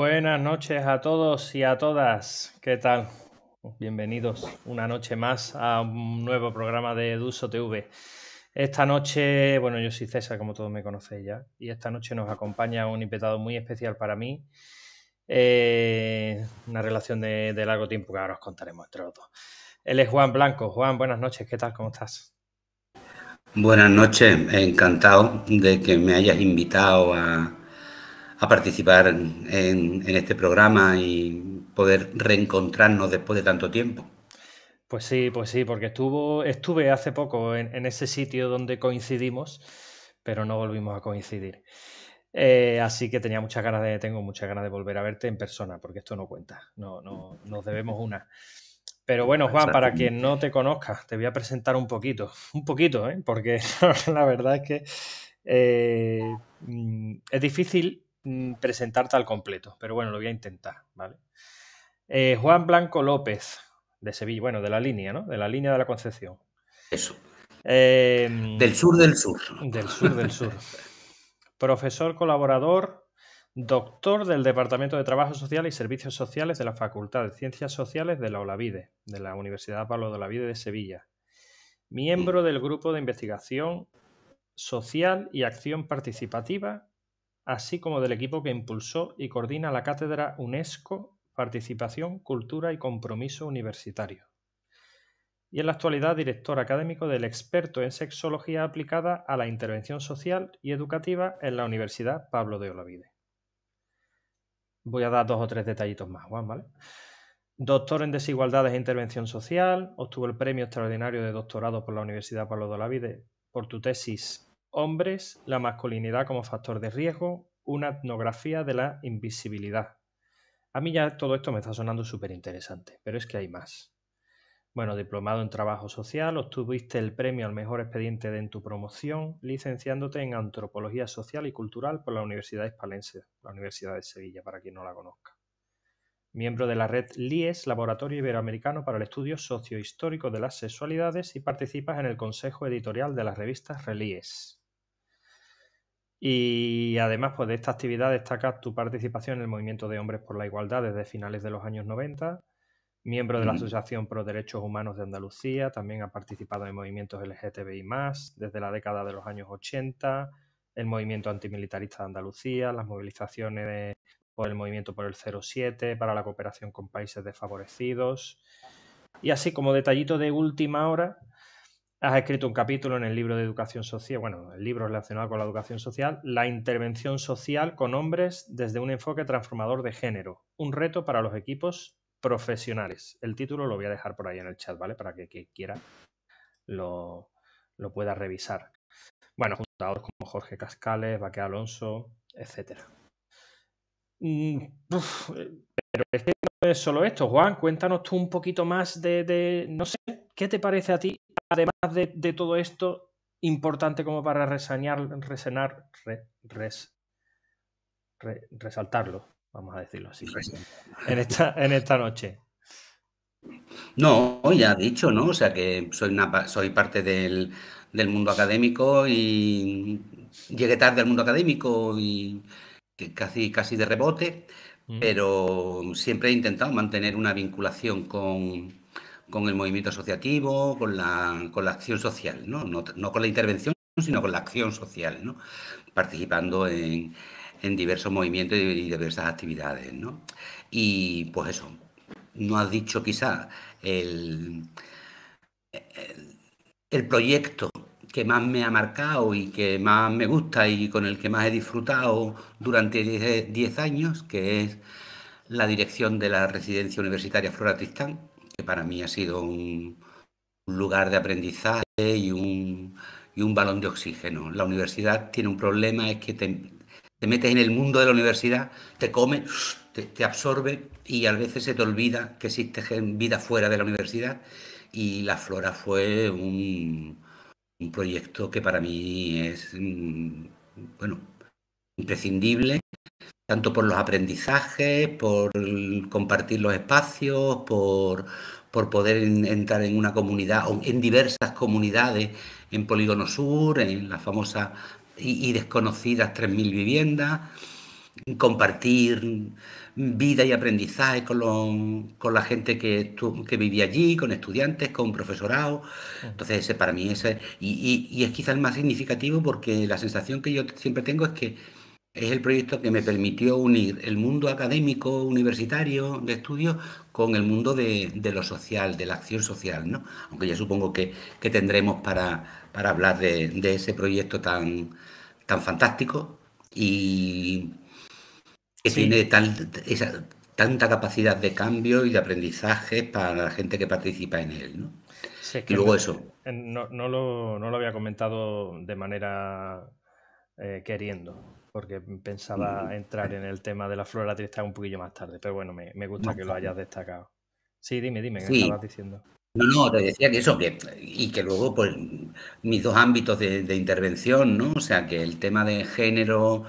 Buenas noches a todos y a todas. ¿Qué tal? Bienvenidos una noche más a un nuevo programa de Duso TV. Esta noche, bueno, yo soy César, como todos me conocéis ya, y esta noche nos acompaña un invitado muy especial para mí. Eh, una relación de, de, largo tiempo que ahora os contaremos entre otros. Él es Juan Blanco. Juan, buenas noches. ¿Qué tal? ¿Cómo estás? Buenas noches. Encantado de que me hayas invitado a, a participar en, este programa y poder reencontrarnos después de tanto tiempo. Pues sí, pues sí, porque estuvo, estuve hace poco en, ese sitio donde coincidimos, pero no volvimos a coincidir. Eh, así que tenía muchas ganas de, tengo muchas ganas de volver a verte en persona, porque esto no cuenta, no, nos debemos una. Pero bueno, Juan, para quien no te conozca, te voy a presentar un poquito, un poquito, ¿eh? porque la verdad es que eh, mm, es difícil Mm, presentarte al completo, pero bueno, lo voy a intentar, ¿vale? Eh, Juan Blanco López, de Sevilla, bueno, de la línea, ¿no? De la línea de la Concepción. Eso. Em, del sur del sur. Del sur del sur. Profesor colaborador, doctor del Departamento de Trabajo Social y Servicios Sociales de la Facultad de Ciencias Sociales de la Olavide, de la Universidad Pablo de Olavide de Sevilla. Miembro del Grupo de Investigación Social y Acción Participativa así como del equipo que impulsó y coordina la cátedra UNESCO Participación, Cultura y Compromiso Universitario. Y en la actualidad director académico del experto en sexología aplicada a la intervención social y educativa en la Universidad Pablo de Olavide. Voy a dar dos o tres detallitos más, Juan, ¿vale? Doctor en Desigualdades e Intervención Social, obtuvo el premio extraordinario de doctorado por la Universidad Pablo de Olavide por tu tesis Hombres, la masculinidad como factor de riesgo, una etnografía de la invisibilidad. A mí ya todo esto me está sonando súper interesante, pero es que hay más. Bueno, diplomado en trabajo social, obtuviste el premio al mejor expediente de en tu promoción, licenciándote en antropología social y cultural por la Universidad Palencia, la Universidad de Sevilla, para quien no la conozca. Miembro de la red LIES, Laboratorio Iberoamericano para el Estudio Sociohistórico de las Sexualidades, y participas en el Consejo Editorial de las revistas RELIES. Y además, pues de esta actividad destaca tu participación en el movimiento de hombres por la igualdad desde finales de los años 90, miembro de la Asociación Pro Derechos Humanos de Andalucía, también ha participado en movimientos LGTBI, desde la década de los años 80, el movimiento antimilitarista de Andalucía, las movilizaciones por el movimiento por el 07, para la cooperación con países desfavorecidos. Y así como detallito de última hora, Has escrito un capítulo en el libro de educación social, bueno, el libro relacionado con la educación social, La intervención social con hombres desde un enfoque transformador de género, un reto para los equipos profesionales. El título lo voy a dejar por ahí en el chat, ¿vale? Para que, quien quiera lo, pueda revisar. Bueno, juntados como Jorge Cascales, Baque Alonso, etc. Mm, eh, pero este es pues solo esto, Juan, cuéntanos tú un poquito más de, no sé, ¿qué te parece a ti, además de, todo esto, importante como para reseñar, resenar, res, resaltarlo, vamos a decirlo así, en esta, en esta noche? No, ya dicho, ¿no? O sea que soy, una, soy parte del, mundo académico y llegué tarde al mundo académico y casi, casi de rebote pero siempre he intentado mantener una vinculación con, el movimiento asociativo, con la, con la acción social, ¿no? ¿no? con la intervención, sino con la acción social, ¿no? participando en, en diversos movimientos y diversas actividades. Y pues eso, no has dicho quizá el proyecto que más me ha marcado y que más me gusta y con el que más he disfrutado durante 10 años, que es la dirección de la residencia universitaria Flora Tristán, que para mí ha sido un, lugar de aprendizaje y un, y un, balón de oxígeno. La universidad tiene un problema, es que te, metes en el mundo de la universidad, te come, te, absorbe y a veces se te olvida que existe vida fuera de la universidad y la flora fue un un proyecto que para mí es, mm, bueno, imprescindible, tanto por los aprendizajes, por compartir los espacios, por, poder entrar en una comunidad, o en diversas comunidades, en Polígono Sur, en las famosas y, y desconocidas 3.000 viviendas, compartir vida y aprendizaje con, la gente que, vivía allí, con estudiantes, con profesorado. Entonces, ese, para mí ese, y, y, es quizás el más significativo porque la sensación que yo siempre tengo es que es el proyecto que me permitió unir el mundo académico, universitario, de estudios, con el mundo de, lo social, de la acción social, ¿no? Aunque ya supongo que, tendremos para, hablar de, de, ese proyecto tan, tan fantástico y que tiene esa, tanta capacidad de cambio y de aprendizaje para la gente que participa en él. ¿no? y luego eso. No, lo, había comentado de manera eh, queriendo, porque pensaba entrar en el tema de la flora triste un poquillo más tarde, pero bueno, me, gusta que lo hayas destacado. Sí, dime, dime, ¿qué estabas diciendo? No, no, te decía que eso, y que luego, pues, mis dos ámbitos de, de intervención, ¿no? O sea, que el tema de género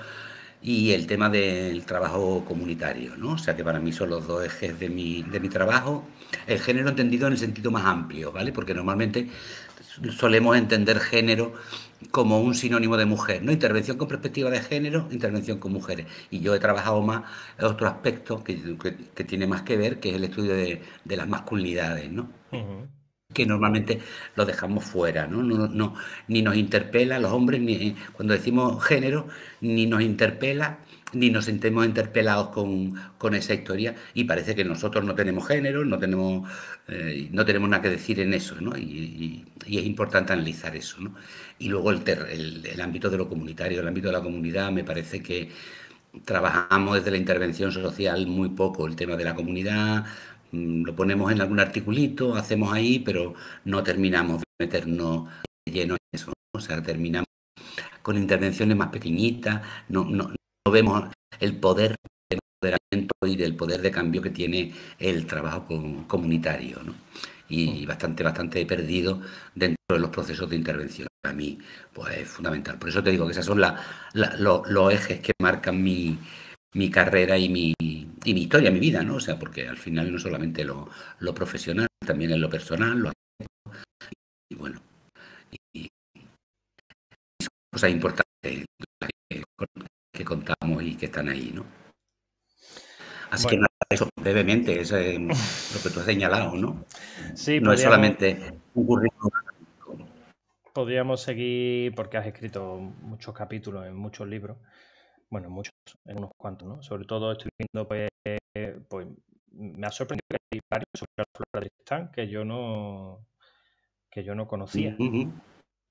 y el tema del trabajo comunitario, ¿no? O sea que para mí son los dos ejes de mi, de mi trabajo. El género entendido en el sentido más amplio, ¿vale? Porque normalmente solemos entender género como un sinónimo de mujer, ¿no? Intervención con perspectiva de género, intervención con mujeres. Y yo he trabajado más otro aspecto que, que, tiene más que ver, que es el estudio de, las masculinidades, ¿no? que normalmente lo dejamos fuera, ¿no? No, no Ni nos interpela los hombres, ni eh, cuando decimos género, ni nos interpela, ni nos sentimos interpelados con, con esa historia y parece que nosotros no tenemos género, no tenemos, eh, no tenemos nada que decir en eso, ¿no? Y, es importante analizar eso, ¿no? Y luego el, el ámbito de lo comunitario, el ámbito de la comunidad, me parece que trabajamos desde la intervención social muy poco el tema de la comunidad, Mm, lo ponemos en algún articulito, hacemos ahí, pero no terminamos de meternos lleno en eso. O sea, terminamos con intervenciones más pequeñitas, no, vemos el poder de empoderamiento y del poder de cambio que tiene el trabajo comunitario. Y mm. bastante, bastante perdido dentro de los procesos de intervención. Para mí, pues es fundamental. Por eso te digo que esos son los ejes que marcan mi, mi carrera y mi, y mi historia, mi vida, ¿no? O sea, porque al final no solamente lo, profesional, también es lo personal, lo y, y bueno, y, son cosas importantes que, contamos y que están ahí, ¿no? Así que nada, eso brevemente, es lo que tú has señalado, ¿no? Sí, no es solamente un currículum. Podríamos seguir, porque has escrito muchos capítulos en muchos libros bueno, muchos, en unos cuantos, ¿no? Sobre todo estoy viendo, pues, pues me ha sorprendido que hay varios sobre la flora de Tristán que yo no, que yo no conocía.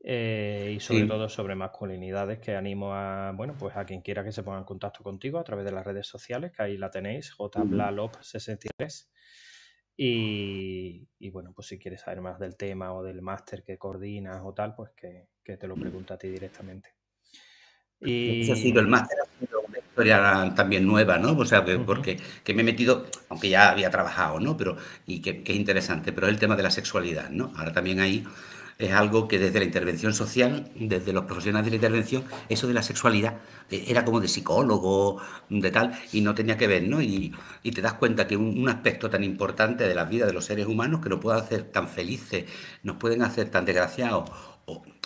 Eh, y sobre todo sobre masculinidades que animo a, bueno, pues a quien quiera que se ponga en contacto contigo a través de las redes sociales, que ahí la tenéis, jblalop63. Y, y, bueno, pues si quieres saber más del tema o del máster que coordinas o tal, pues que, que te lo pregunta a ti directamente. Y... eso ha sido el máster, una historia también nueva, ¿no? O sea, que, porque me he metido, aunque ya había trabajado, ¿no? Pero, y que, es interesante, pero el tema de la sexualidad, ¿no? Ahora también ahí es algo que desde la intervención social, desde los profesionales de la intervención, eso de la sexualidad eh, era como de psicólogo, de tal, y no tenía que ver, ¿no? Y, te das cuenta que un, aspecto tan importante de la vida de los seres humanos que nos puede hacer tan felices, nos pueden hacer tan desgraciados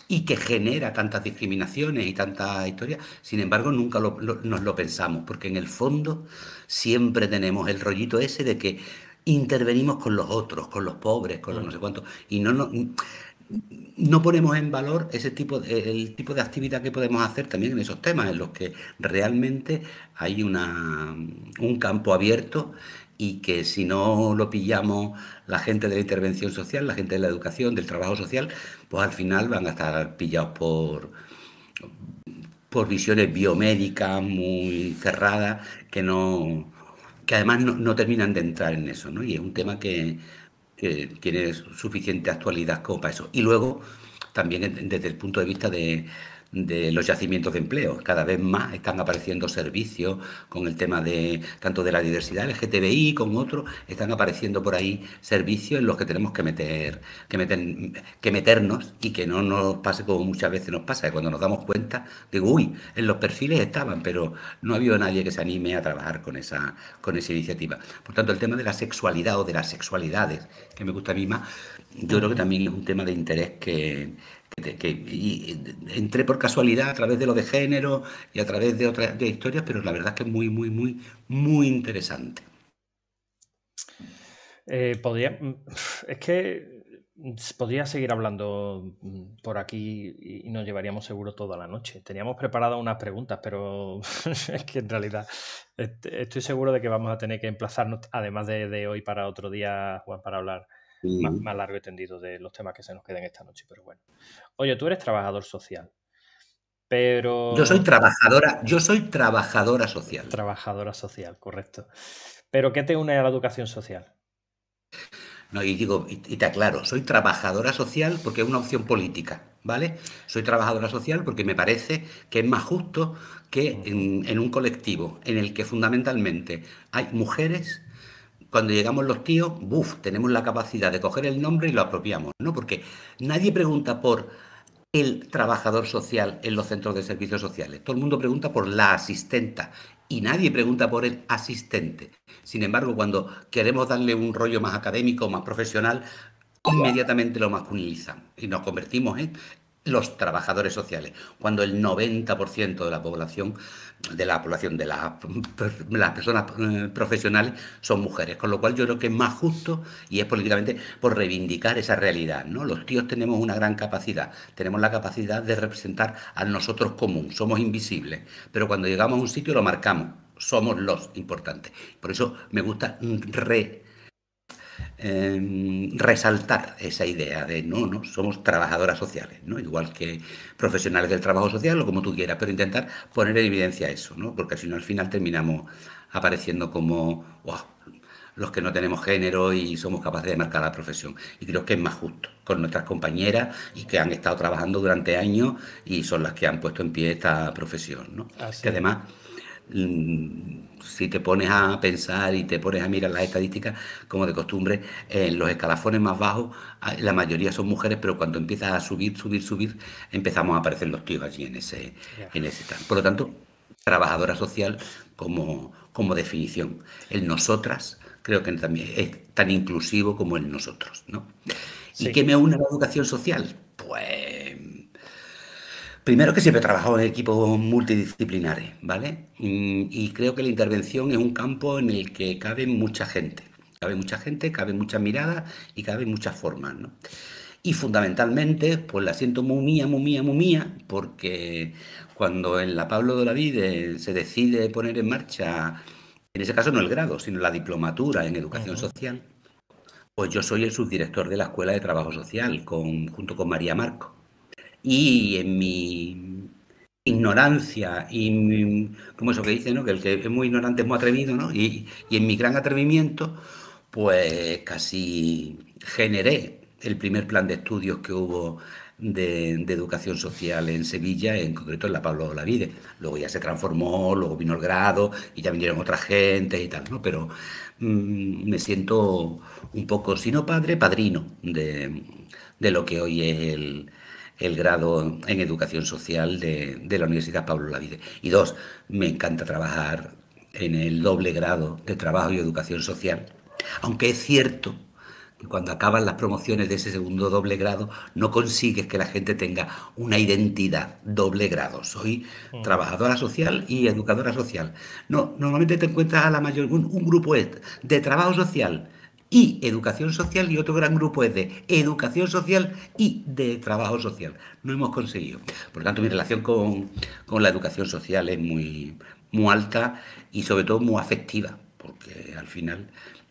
y que genera tantas discriminaciones y tantas historias. Sin embargo, nunca nos lo pensamos, porque en el fondo siempre tenemos el rollito ese de que intervenimos con los otros, con los pobres, con los mm. no sé cuántos, y no, no, ponemos en valor ese tipo, el tipo de actividad que podemos hacer también en esos temas, en los que realmente hay un campo abierto y que si no lo pillamos la gente de la intervención social, la gente de la educación, del trabajo social, pues al final van a estar pillados por, por visiones biomédicas muy cerradas que no que además no, terminan de entrar en eso, ¿no? Y es un tema que, que tiene suficiente actualidad como para eso. Y luego, también desde el punto de vista de, de los yacimientos de empleo. Cada vez más están apareciendo servicios con el tema de tanto de la diversidad LGTBI con otros, están apareciendo por ahí servicios en los que tenemos que meter, que meter, que meternos y que no nos pase como muchas veces nos pasa, cuando nos damos cuenta, digo, uy, en los perfiles estaban, pero no ha habido nadie que se anime a trabajar con esa, con esa iniciativa. Por tanto, el tema de la sexualidad o de las sexualidades, que me gusta a mí más, yo creo que también es un tema de interés que, que, entré por casualidad a través de lo de género y a través de otras historias, pero la verdad es que es muy, muy, muy, muy interesante. Eh, podría, mm, es que podría seguir hablando mm, por aquí y nos llevaríamos seguro toda la noche. Teníamos preparadas unas preguntas, pero es que en realidad estoy seguro de que vamos a tener que emplazarnos, además de, de hoy, para otro día, Juan, para hablar más, largo y tendido de los temas que se nos queden esta noche, pero bueno. Oye, tú eres trabajador social, pero... Yo soy trabajadora, yo soy trabajadora social. Trabajadora social, correcto. Pero ¿qué te une a la educación social? No, y digo, y, te aclaro, soy trabajadora social porque es una opción política. ¿vale? Soy trabajadora social porque me parece que es más justo que en, un colectivo en el que fundamentalmente hay mujeres cuando llegamos los tíos, buf, tenemos la capacidad de coger el nombre y lo apropiamos, ¿no? Porque nadie pregunta por el trabajador social en los centros de servicios sociales. Todo el mundo pregunta por la asistenta y nadie pregunta por el asistente. Sin embargo, cuando queremos darle un rollo más académico, más profesional, inmediatamente lo masculinizan y nos convertimos en los trabajadores sociales, cuando el 90% de la población de la población de las personas eh, profesionales son mujeres, con lo cual yo creo que es más justo y es políticamente por reivindicar esa realidad. ¿no? Los tíos tenemos una gran capacidad, tenemos la capacidad de representar a nosotros común, somos invisibles, pero cuando llegamos a un sitio lo marcamos, somos los importantes. Por eso me gusta mm, re Em, resaltar esa idea de no, no, somos trabajadoras sociales, ¿no? igual que profesionales del trabajo social o como tú quieras, pero intentar poner en evidencia eso, ¿no? porque si no al final terminamos apareciendo como los que no tenemos género y somos capaces de marcar la profesión. Y creo que es más justo con nuestras compañeras y que han estado trabajando durante años y son las que han puesto en pie esta profesión. ¿no? Que además Mm, si te pones a pensar y te pones a mirar las estadísticas, como de costumbre, en los escalafones más bajos ah, la mayoría son mujeres, pero cuando empiezas a subir, subir, subir, empezamos a aparecer los tíos allí en ese, en Por lo tanto, trabajadora social como, como definición. El nosotras creo que también es tan inclusivo como el nosotros, ¿no? ¿Y qué me une a la educación social? Pues Primero que siempre he trabajado en equipos multidisciplinares, ¿vale? Y creo que la intervención es un campo en el que cabe mucha gente. Cabe mucha gente, cabe muchas miradas y cabe muchas formas, ¿no? Y fundamentalmente, pues la siento muy mía, muy mía, muy mía, porque cuando en la Pablo de la Vida se decide poner en marcha, en ese caso no el grado, sino la diplomatura en educación social, pues yo soy el subdirector de la Escuela de Trabajo Social, con, junto con María Marco y en mi ignorancia y mi, como eso que dice, ¿no? que el que es muy ignorante es muy atrevido, ¿no? y, en mi gran atrevimiento, pues casi generé el primer plan de estudios que hubo de, educación social en Sevilla, en concreto en la Pablo Olavide. Luego ya se transformó, luego vino el grado y ya vinieron otras gentes y tal, ¿no? Pero mm, me siento un poco, si no padre, padrino de, de lo que hoy es el, el grado en educación social de, la Universidad Pablo Lavide. Y dos, me encanta trabajar en el doble grado de trabajo y educación social, aunque es cierto que cuando acaban las promociones de ese segundo doble grado no consigues que la gente tenga una identidad doble grado. Soy mm. trabajadora social y educadora social. No, normalmente te encuentras a la mayor un grupo de trabajo social y educación social y otro gran grupo es de educación social y de trabajo social. No hemos conseguido. Por lo tanto, mi relación con, con la educación social es muy, muy alta y sobre todo muy afectiva, porque al final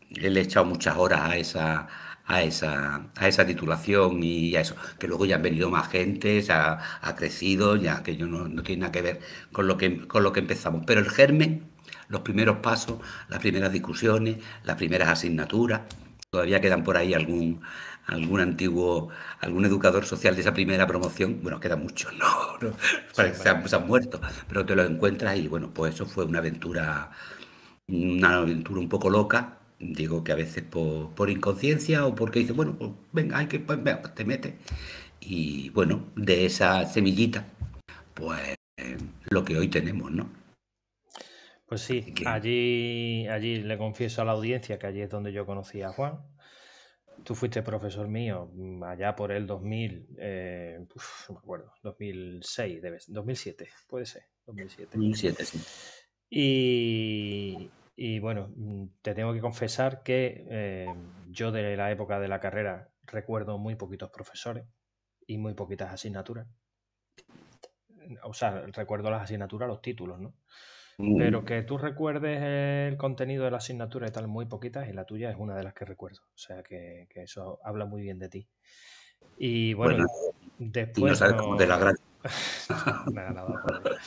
le he echado muchas horas a esa, a esa, a esa titulación y a eso. Que luego ya han venido más gente, ha, ha crecido, ya que yo no, tiene nada que ver con lo que, con lo que empezamos. Pero el germen los primeros pasos, las primeras discusiones, las primeras asignaturas. Todavía quedan por ahí algún, algún antiguo, algún educador social de esa primera promoción, bueno, quedan muchos, no, parece que se, han, muerto, pero te los encuentras y bueno, pues eso fue una aventura, una aventura un poco loca, digo que a veces por, por inconsciencia o porque dices, bueno, pues venga, hay que, pues, pues, te metes. Y bueno, de esa semillita, pues lo que hoy tenemos, ¿no? Pues sí, allí, allí le confieso a la audiencia que allí es donde yo conocí a Juan. Tú fuiste profesor mío mm, allá por el 2000, eh, me acuerdo, 2006, debe, 2007, puede ser, 2007. 2007, sí. Y, bueno, mm, te tengo que confesar que eh, yo de la época de la carrera recuerdo muy poquitos profesores y muy poquitas asignaturas. O sea, recuerdo las asignaturas, los títulos, ¿no? Pero que tú recuerdes el contenido de la asignatura y tal, muy poquitas, y la tuya es una de las que recuerdo. O sea que, eso habla muy bien de ti. Y pues bueno, después. Y no sabes cómo la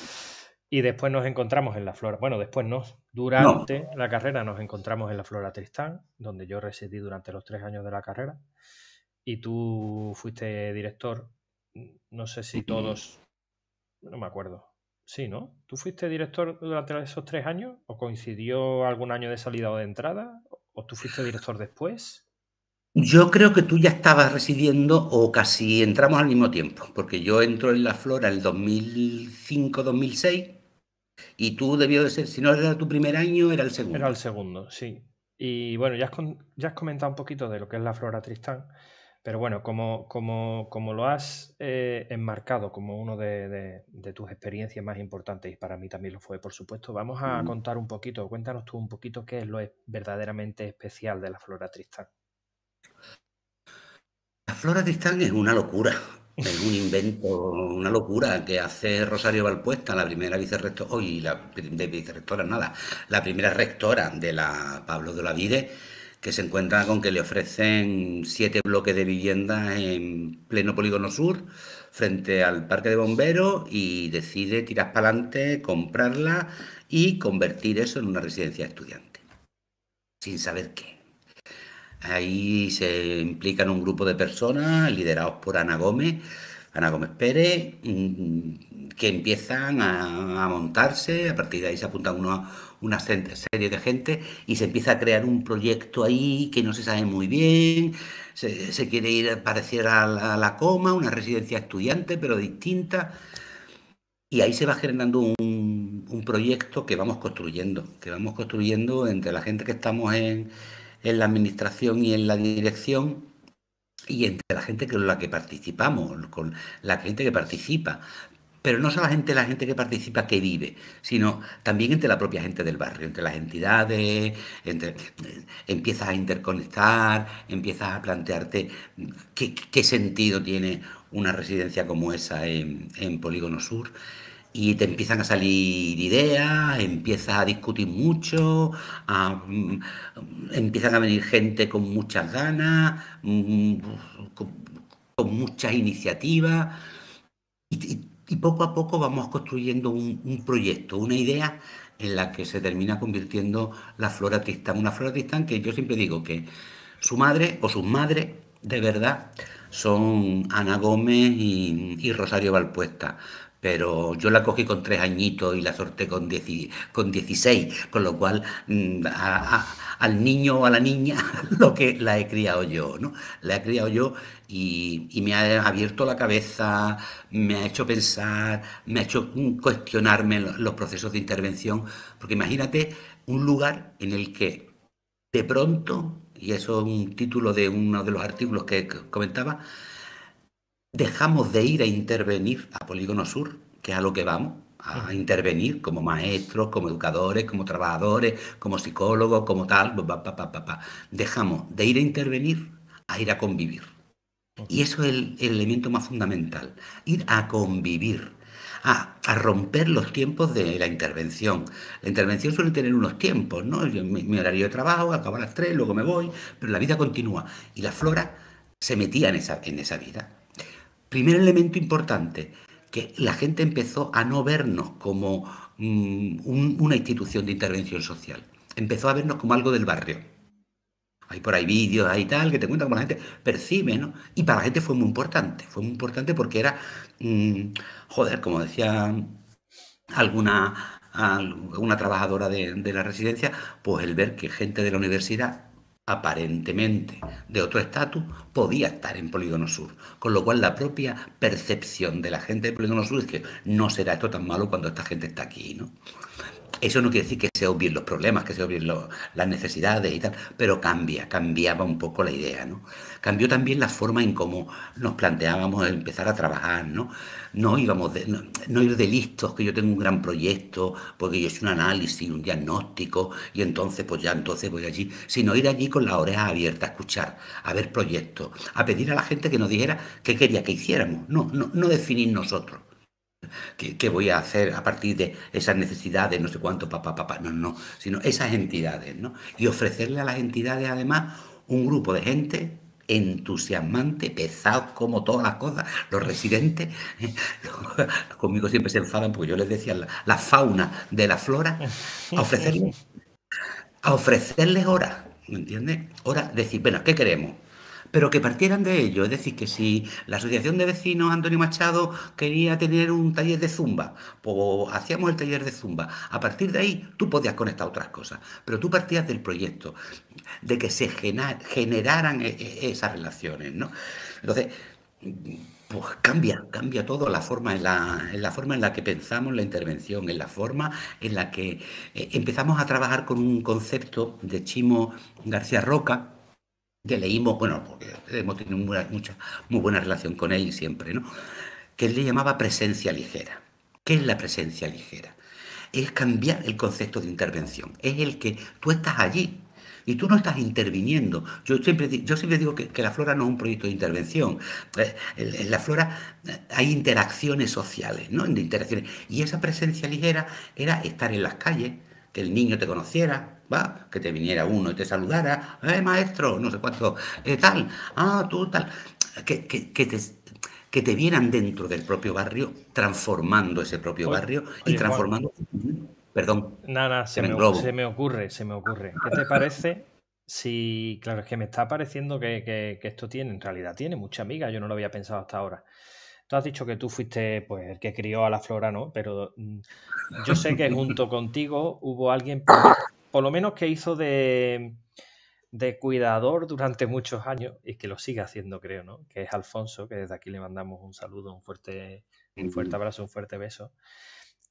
y después nos encontramos en la Flora. Bueno, después no. Durante la carrera nos encontramos en la Flora Tristán, donde yo residí durante los tres años de la carrera. Y tú fuiste director, no sé si todos, no me acuerdo, Sí, ¿no? ¿Tú fuiste director durante esos tres años? ¿O coincidió algún año de salida o de entrada? ¿O tú fuiste director después? Yo creo que tú ya estabas residiendo o casi entramos al mismo tiempo, porque yo entro en la Flora el 2005-2006 y tú debió de ser, si no era tu primer año, era el segundo. Era el segundo, sí. Y bueno, ya has, ya has comentado un poquito de lo que es la Flora Tristán. Pero bueno, como, como, como lo has eh, enmarcado como uno de, tus experiencias más importantes, y para mí también lo fue, por supuesto, vamos a contar un poquito, cuéntanos tú un poquito qué es lo verdaderamente especial de la flora Tristán. La flora Tristán es una locura, es un invento, una locura que hace Rosario Valpuesta, la primera vicerrectora, hoy la primera rectora nada, la primera rectora de la Pablo de Olavide que se encuentra con que le ofrecen siete bloques de vivienda en pleno polígono sur, frente al parque de bomberos, y decide tirar para adelante, comprarla y convertir eso en una residencia de estudiante, sin saber qué. Ahí se implican un grupo de personas liderados por Ana Gómez, Ana Gómez Pérez, mm, que empiezan a, montarse, a partir de ahí se apuntan unos una serie de gente y se empieza a crear un proyecto ahí que no se sabe muy bien, se, quiere ir a la, a la coma, una residencia estudiante pero distinta. Y ahí se va generando un, proyecto que vamos construyendo, que vamos construyendo entre la gente que estamos en, en, la administración y en la dirección y entre la gente con la que participamos, con la gente que participa pero no solamente la gente que participa, que vive, sino también entre la propia gente del barrio, entre las entidades, empiezas a interconectar, empiezas a plantearte qué, sentido tiene una residencia como esa en, Polígono Sur y te empiezan a salir ideas, empiezas a discutir mucho, mm, empiezan a venir gente con muchas ganas, mm, con, muchas iniciativas, y poco a poco vamos construyendo un, proyecto, una idea en la que se termina convirtiendo la Flora Una florista que yo siempre digo que su madre o sus madres de verdad son Ana Gómez y Rosario Valpuesta, pero yo la cogí con tres añitos y la sorté con, con 16, con lo cual mm, al niño o a la niña lo que la he criado yo, ¿no? La he criado yo y, me ha abierto la cabeza, me ha hecho pensar, me ha hecho mm, cuestionarme los procesos de intervención, porque imagínate un lugar en el que de pronto, y eso es un título de uno de los artículos que comentaba, dejamos de ir a intervenir a Polígono Sur, que es a lo que vamos, a intervenir como maestros, como educadores, como trabajadores, como psicólogos, como tal, pa, pa, dejamos de ir a intervenir a ir a convivir. Y eso es el, elemento más fundamental, ir a convivir, a, romper los tiempos de la intervención. La intervención suele tener unos tiempos, ¿no? mi, horario de trabajo, acabo a las tres, luego me voy, pero la vida continúa. Y la flora se metía en en esa vida. Primer elemento importante, que la gente empezó a no vernos como mm, una institución de intervención social. Empezó a vernos como algo del barrio. Hay por ahí vídeos, ahí tal, que te cuentan cómo la gente percibe, ¿no? Y para la gente fue muy importante. Fue muy importante porque era, mm, joder, como decía alguna, alguna trabajadora de la residencia, pues el ver que gente de la universidad aparentemente de otro estatus podía estar en Polígono Sur. Con lo cual la propia percepción de la gente de Polígono Sur es que no será esto tan malo cuando esta gente está aquí, ¿no? Eso no quiere decir que se obvien los problemas, que se obvien las necesidades y tal, pero cambia, cambiaba un poco la idea, ¿no? Cambió también la forma en cómo nos planteábamos empezar a trabajar, ¿no? no, íbamos de, no, ir de listos, que yo tengo un gran proyecto, porque yo un análisis, un diagnóstico, y entonces, pues ya entonces voy allí, sino ir allí con la oreja abierta a escuchar, a ver proyectos, a pedir a la gente que nos dijera qué quería que hiciéramos, no, no, no definir nosotros. ¿Qué, ¿Qué, voy a hacer a partir de esas necesidades, no sé cuánto, papá, papá? No, no, sino esas entidades, ¿no? Y ofrecerle a las entidades, además, un grupo de gente entusiasmante, pesado como todas las cosas. Los residentes conmigo siempre se enfadan porque yo les decía la, fauna de la flora, a ofrecerles, a ofrecerles horas, ¿me entiendes? Horas, decir, bueno, ¿qué queremos? pero que partieran de ello. Es decir, que si la Asociación de Vecinos Antonio Machado quería tener un taller de zumba, pues hacíamos el taller de zumba. A partir de ahí tú podías conectar otras cosas, pero tú partías del proyecto, de que se generaran e-, e-, esas relaciones, Entonces, pues cambia, cambia todo la forma, en la, en la, forma en la que pensamos la intervención, en la forma en la que eh, empezamos a trabajar con un concepto de Chimo García Roca, que leímos, bueno, porque hemos tenido mucha, muy buena relación con él siempre, ¿no? Que él le llamaba presencia ligera. ¿Qué es la presencia ligera? Es cambiar el concepto de intervención. Es el que tú estás allí, y tú no estás interviniendo. Yo siempre, yo siempre digo que, la flora no es un proyecto de intervención. Eh, en la flora eh, hay interacciones sociales, ¿no? De interacciones. Y esa presencia ligera era estar en las calles, que el niño te conociera, va, que te viniera uno y te saludara, eh, maestro, no sé cuánto, eh, tal, ah, tú tal, que, que, te, vieran dentro del propio barrio, transformando ese propio barrio y transformando... Perdón. Nada, se, se, me, ocurre, se me ocurre. ¿Qué te parece? Sí, claro, es que me está pareciendo que, esto tiene, en realidad tiene mucha amiga, yo no lo había pensado hasta ahora. Tú has dicho que tú fuiste pues, el que crió a la flora, ¿no? Pero mm, yo sé que junto contigo hubo alguien por lo menos que hizo de, cuidador durante muchos años y que lo sigue haciendo, creo, ¿no? Que es Alfonso, que desde aquí le mandamos un saludo, un fuerte, un fuerte abrazo, un fuerte beso.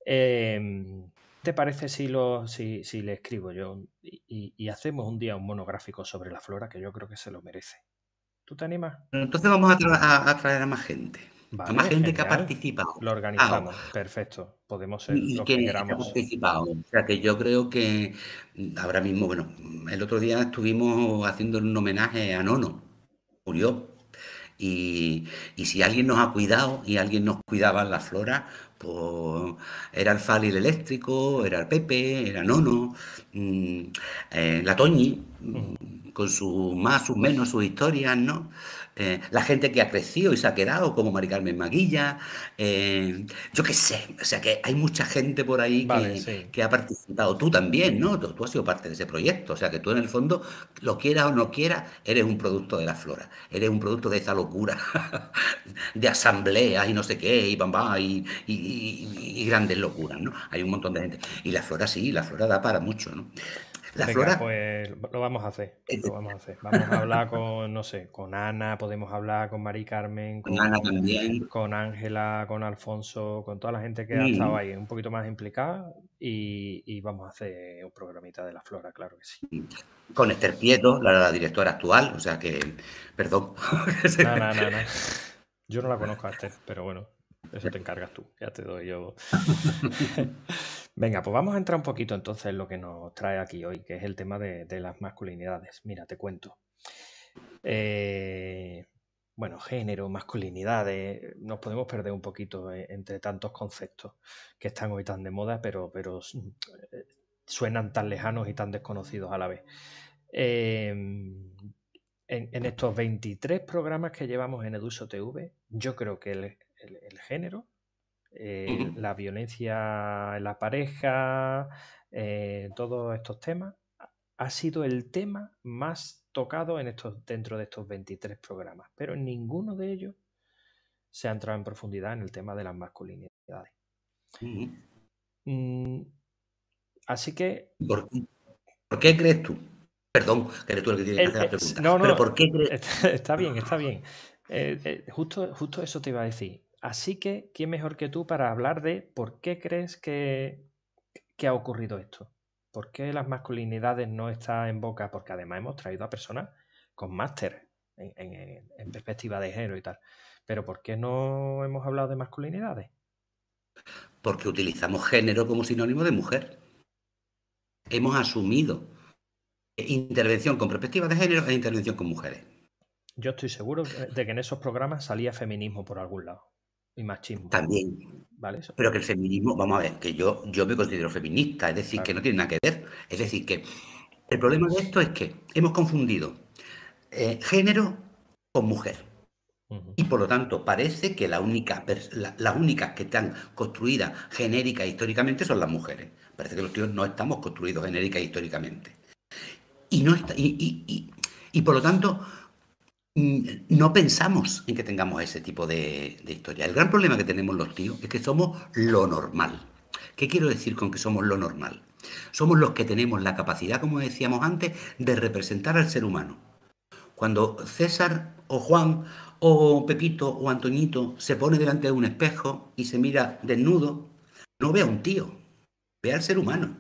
Em, ¿Te parece si, lo, si, le escribo yo y, hacemos un día un monográfico sobre la flora que yo creo que se lo merece? ¿Tú te animas? Entonces vamos a, a traer a más gente más gente que ha participado. Lo organizamos, perfecto. Podemos ser los que, participado. O sea que yo creo que ahora mismo, bueno, el otro día estuvimos haciendo un homenaje a Nono, murió. Y, si alguien nos ha cuidado y alguien nos cuidaba la flora, pues era el Fali eléctrico, era el Pepe, era Nono, mm, eh, la Toñi, mm. con sus más, sus menos, sus historias, ¿no? Eh, la gente que ha crecido y se ha quedado, como Mari Carmen Maguilla, eh, yo qué sé, o sea que hay mucha gente por ahí que, ha participado, tú también, ¿no? Tú, has sido parte de ese proyecto, o sea que tú en el fondo, lo quieras o no quieras, eres un producto de la flora, eres un producto de esa locura, de asambleas y no sé qué, y y, grandes locuras, ¿no? Hay un montón de gente, y la flora sí, la flora da para mucho, ¿no? La Pues eh, lo vamos a hacer. vamos a hablar con, no sé, con Ana, podemos hablar con Mari Carmen, con, Ana también. Con Ángela, con Alfonso, con toda la gente que ha mm. estado ahí un poquito más implicada y, vamos a hacer un programita de la flora, claro que sí. Con Esther Pietro, la, directora actual, o sea que, perdón. Yo no la conozco a Esther, pero bueno, eso te encargas tú, ya te doy yo. Venga, pues vamos a entrar un poquito entonces en lo que nos trae aquí hoy, que es el tema de, las masculinidades. Mira, te cuento. Eh, bueno, género, masculinidades, nos podemos perder un poquito eh, entre tantos conceptos que están hoy tan de moda, pero, pero eh, suenan tan lejanos y tan desconocidos a la vez. Em, en, estos 23 programas que llevamos en Eduso TV, yo creo que el género la violencia en la pareja, eh, todos estos temas, ha sido el tema más tocado en estos, dentro de estos 23 programas, pero en ninguno de ellos se ha entrado en profundidad en el tema de las masculinidades. Mm, así que... ¿Por, qué crees tú? Perdón, que eres tú el que tienes que eh, hacer la eh, pregunta. No, no, pero Está, bien, está bien. justo, justo eso te iba a decir. Así que, ¿quién mejor que tú para hablar de por qué crees que, ha ocurrido esto? ¿Por qué las masculinidades no están en boca? Porque además hemos traído a personas con máster en, en perspectiva de género y tal. Pero ¿por qué no hemos hablado de masculinidades? Porque utilizamos género como sinónimo de mujer. Hemos asumido intervención con perspectiva de género e intervención con mujeres. Yo estoy seguro de que en esos programas salía feminismo por algún lado. Y machismo. También. Pero que el feminismo, vamos a ver, que yo, yo me considero feminista, es decir, que no tiene nada que ver. Es decir, que el problema de esto es que hemos confundido eh, género con mujer. Y por lo tanto, parece que la única, las únicas que están construidas genéricas e históricamente son las mujeres. Parece que los tíos no estamos construidos genéricas e históricamente. Y, no está, y por lo tanto, Mm, no pensamos en que tengamos ese tipo de, historia. El gran problema que tenemos los tíos es que somos lo normal. ¿Qué quiero decir con que somos lo normal? Somos los que tenemos la capacidad, como decíamos antes, de representar al ser humano. Cuando César o Juan o Pepito o Antoñito se pone delante de un espejo y se mira desnudo, no ve a un tío, ve al ser humano.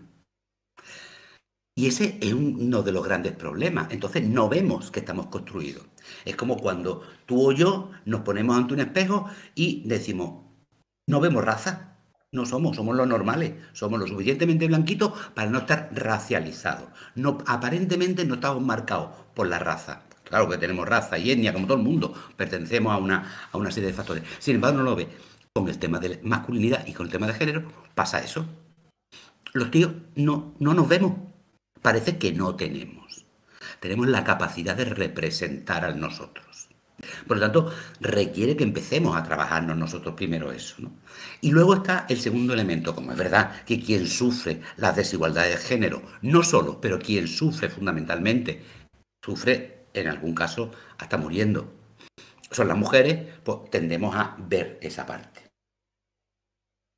Y ese es uno de los grandes problemas. Entonces no vemos que estamos construidos. Es como cuando tú o yo nos ponemos ante un espejo y decimos, no vemos raza, no somos, somos los normales, somos lo suficientemente blanquitos para no estar racializados. aparentemente no estamos marcados por la raza. Claro que tenemos raza y etnia, como todo el mundo, pertenecemos a una, serie de factores. Sin embargo, no lo ve. Con el tema de masculinidad y con el tema de género pasa eso. Los tíos no nos vemos. Parece que no tenemos tenemos la capacidad de representar a nosotros. Por lo tanto, requiere que empecemos a trabajarnos nosotros primero eso. Y luego está el segundo elemento, como es verdad que quien sufre las desigualdades de género, no solo, pero quien sufre fundamentalmente, sufre en algún caso hasta muriendo. Son las mujeres, pues tendemos a ver esa parte.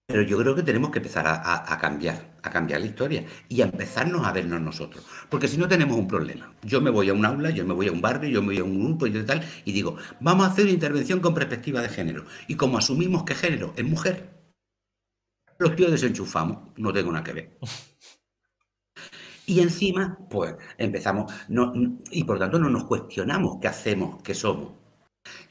Pero yo creo que tenemos que empezar a cambiar a cambiar la historia y a empezarnos a vernos nosotros. Porque si no tenemos un problema, yo me voy a un aula, yo me voy a un barrio, yo me voy a un grupo y tal, y digo, vamos a hacer una intervención con perspectiva de género. Y como asumimos que género es mujer, los tíos desenchufamos, no tengo nada que ver. Y encima, pues empezamos, y por tanto no nos cuestionamos qué hacemos, qué somos.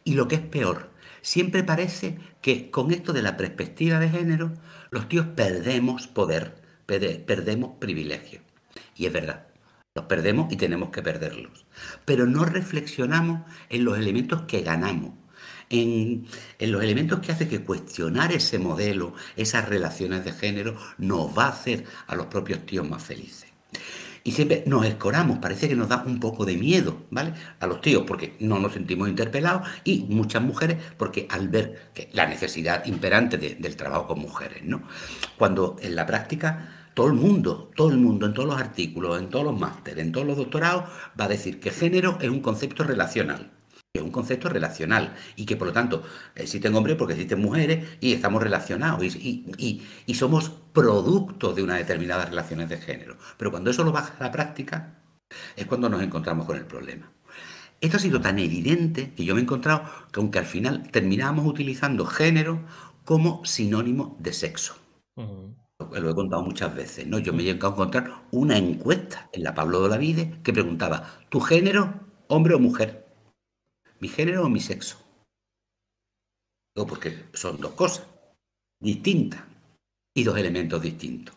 Y lo que es peor, siempre parece que con esto de la perspectiva de género, los tíos perdemos poder perdemos privilegios. Y es verdad, los perdemos y tenemos que perderlos. Pero no reflexionamos en los elementos que ganamos, en, los elementos que hace que cuestionar ese modelo, esas relaciones de género, nos va a hacer a los propios tíos más felices y siempre nos escoramos, parece que nos da un poco de miedo, ¿vale? A los tíos porque no nos sentimos interpelados y muchas mujeres porque al ver que la necesidad imperante del trabajo con mujeres, ¿no? Cuando en la práctica todo el mundo, todo el mundo, en todos los artículos, en todos los másteres, en todos los doctorados, va a decir que género es un concepto relacional. es un concepto relacional y que por lo tanto existen hombres porque existen mujeres y estamos relacionados y, y, y somos producto de unas determinadas relaciones de género. Pero cuando eso lo baja a la práctica, es cuando nos encontramos con el problema. Esto ha sido tan evidente que yo me he encontrado que aunque al final terminábamos utilizando género como sinónimo de sexo. lo, he contado muchas veces, ¿no? Yo me he llegado a encontrar una encuesta en la Pablo de la que preguntaba, ¿tu género, hombre o mujer? ¿Mi género o mi sexo? Digo, porque son dos cosas distintas y dos elementos distintos.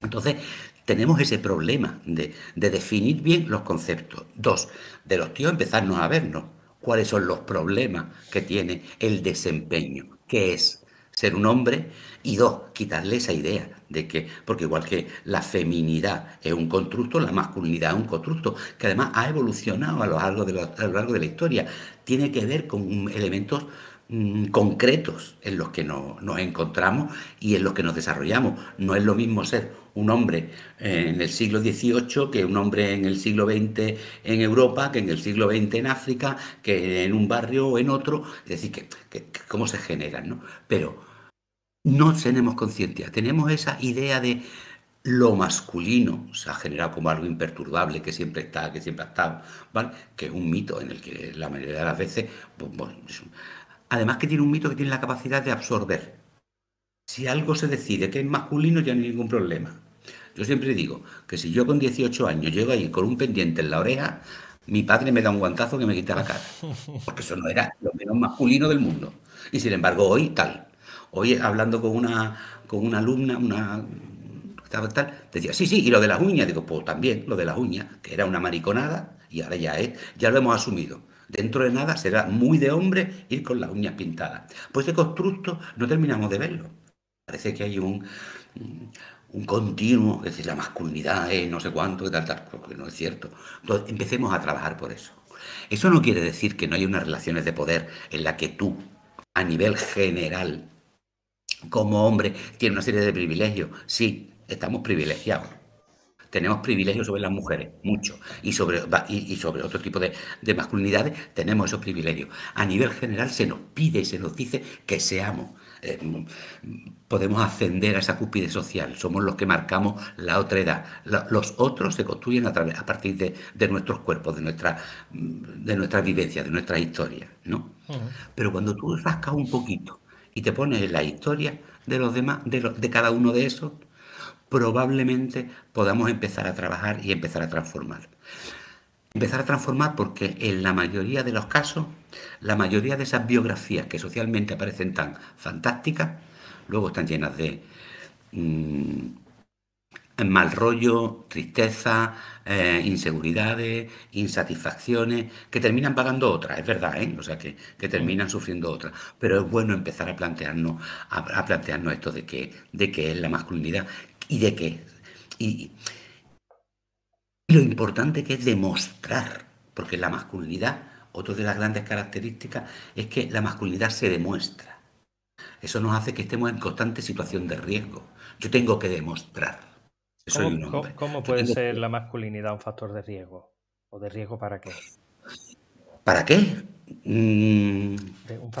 Entonces, tenemos ese problema de, definir bien los conceptos. Dos, de los tíos empezarnos a vernos cuáles son los problemas que tiene el desempeño, qué es ser un hombre, y dos, quitarle esa idea de que, porque igual que la feminidad es un constructo, la masculinidad es un constructo, que además ha evolucionado a lo largo de, a lo largo de la historia, tiene que ver con elementos Mm, concretos en los que nos encontramos y en los que nos desarrollamos. No es lo mismo ser un hombre eh, en el siglo XVIII que un hombre en el siglo XX en Europa, que en el siglo XX en África, que en un barrio o en otro. Es decir, que, cómo se generan, ¿no? Pero no tenemos conciencia, tenemos esa idea de lo masculino se ha generado como algo imperturbable que siempre está, que siempre ha estado, que es un mito en el que la mayoría de las veces pues, Además que tiene un mito que tiene la capacidad de absorber. Si algo se decide que es masculino ya no hay ningún problema. Yo siempre digo que si yo con 18 años llego ahí con un pendiente en la oreja, mi padre me da un guantazo que me quita la cara. Porque eso no era lo menos masculino del mundo. Y sin embargo, hoy tal. Hoy hablando con una, con una alumna, una tal, decía, sí, sí, y lo de las uñas, digo, pues también, lo de las uñas, que era una mariconada, y ahora ya es, ya lo hemos asumido dentro de nada será muy de hombre ir con las uñas pintadas. Pues ese constructo no terminamos de verlo. Parece que hay un, un continuo, es decir, la masculinidad es no sé cuánto, tal, tal, porque no es cierto. Entonces, empecemos a trabajar por eso. Eso no quiere decir que no haya unas relaciones de poder en la que tú, a nivel general, como hombre, tienes una serie de privilegios. Sí, estamos privilegiados tenemos privilegios sobre las mujeres, mucho, y sobre, y, sobre otro tipo de, masculinidades tenemos esos privilegios. A nivel general se nos pide y se nos dice que seamos. Eh, podemos ascender a esa cúspide social, somos los que marcamos la otra edad. los otros se construyen a, partir de, nuestros cuerpos, de nuestra, de nuestra vivencia, de nuestra historia, ¿no? Pero cuando tú rascas un poquito y te pones la historia de los demás, de, de cada uno de esos, probablemente podamos empezar a trabajar y empezar a transformar. Empezar a transformar porque en la mayoría de los casos, la mayoría de esas biografías que socialmente aparecen tan fantásticas, luego están llenas de mm, mal rollo, tristeza, eh, inseguridades, insatisfacciones, que terminan pagando otras, es verdad, ¿eh? o sea, que, terminan sufriendo otras. Pero es bueno empezar a plantearnos, a, esto de qué de que es la masculinidad, y de qué. Y, lo importante que es demostrar, porque la masculinidad, otra de las grandes características, es que la masculinidad se demuestra. Eso nos hace que estemos en constante situación de riesgo. Yo tengo que demostrar. Que soy un hombre. ¿Cómo puede ser la masculinidad un factor de riesgo? ¿O de riesgo para qué? ¿Para qué? Mm,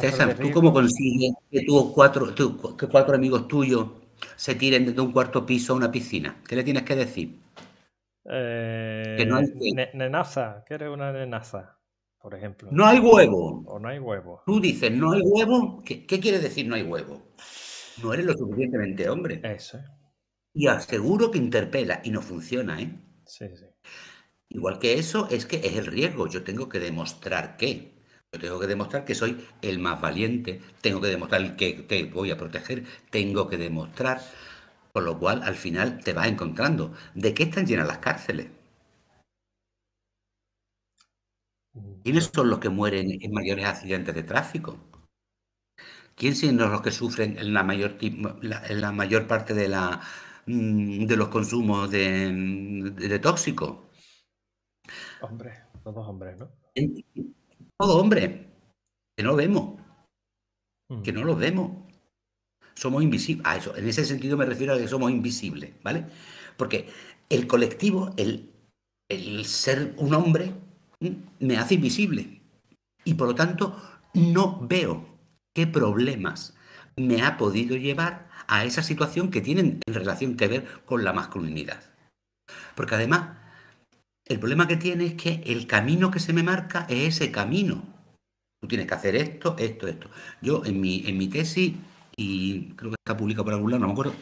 César, ¿tú cómo consigues que tuvo cuatro, que cuatro amigos tuyos se tiren desde un cuarto piso a una piscina? ¿Qué le tienes que decir? Eh, que no hay nenaza, eres una nenaza, por ejemplo. No hay huevo. O no hay huevo. Tú dices, no hay huevo. ¿Qué, quiere decir no hay huevo? No eres lo suficientemente hombre. Eso. ¿eh? Y aseguro que interpela y no funciona, ¿eh? Igual que eso, es que es el riesgo. Yo tengo que demostrar que tengo que demostrar que soy el más valiente, tengo que demostrar que te voy a proteger, tengo que demostrar, con lo cual al final te vas encontrando. ¿De qué están llenas las cárceles? ¿Quiénes son los que mueren en mayores accidentes de tráfico? ¿Quiénes son los que sufren en la mayor, parte de, la, mm, de los consumos de, de, tóxicos? Hombres, todos hombres, ¿no? ...todo hombre... que no vemos, que no lo vemos. Mm. Somos invisibles. A en ese sentido me refiero a que somos invisibles, ¿vale? Porque el colectivo, el, el ser un hombre, me hace invisible. Y por lo tanto, no veo qué problemas me ha podido llevar a esa situación que tienen en relación que ver con la masculinidad. Porque además, el problema que tiene es que el camino que se me marca es ese camino. Tú tienes que hacer esto, esto, esto. Yo en mi, en mi tesis, y creo que está publicado por algún lado, no me acuerdo,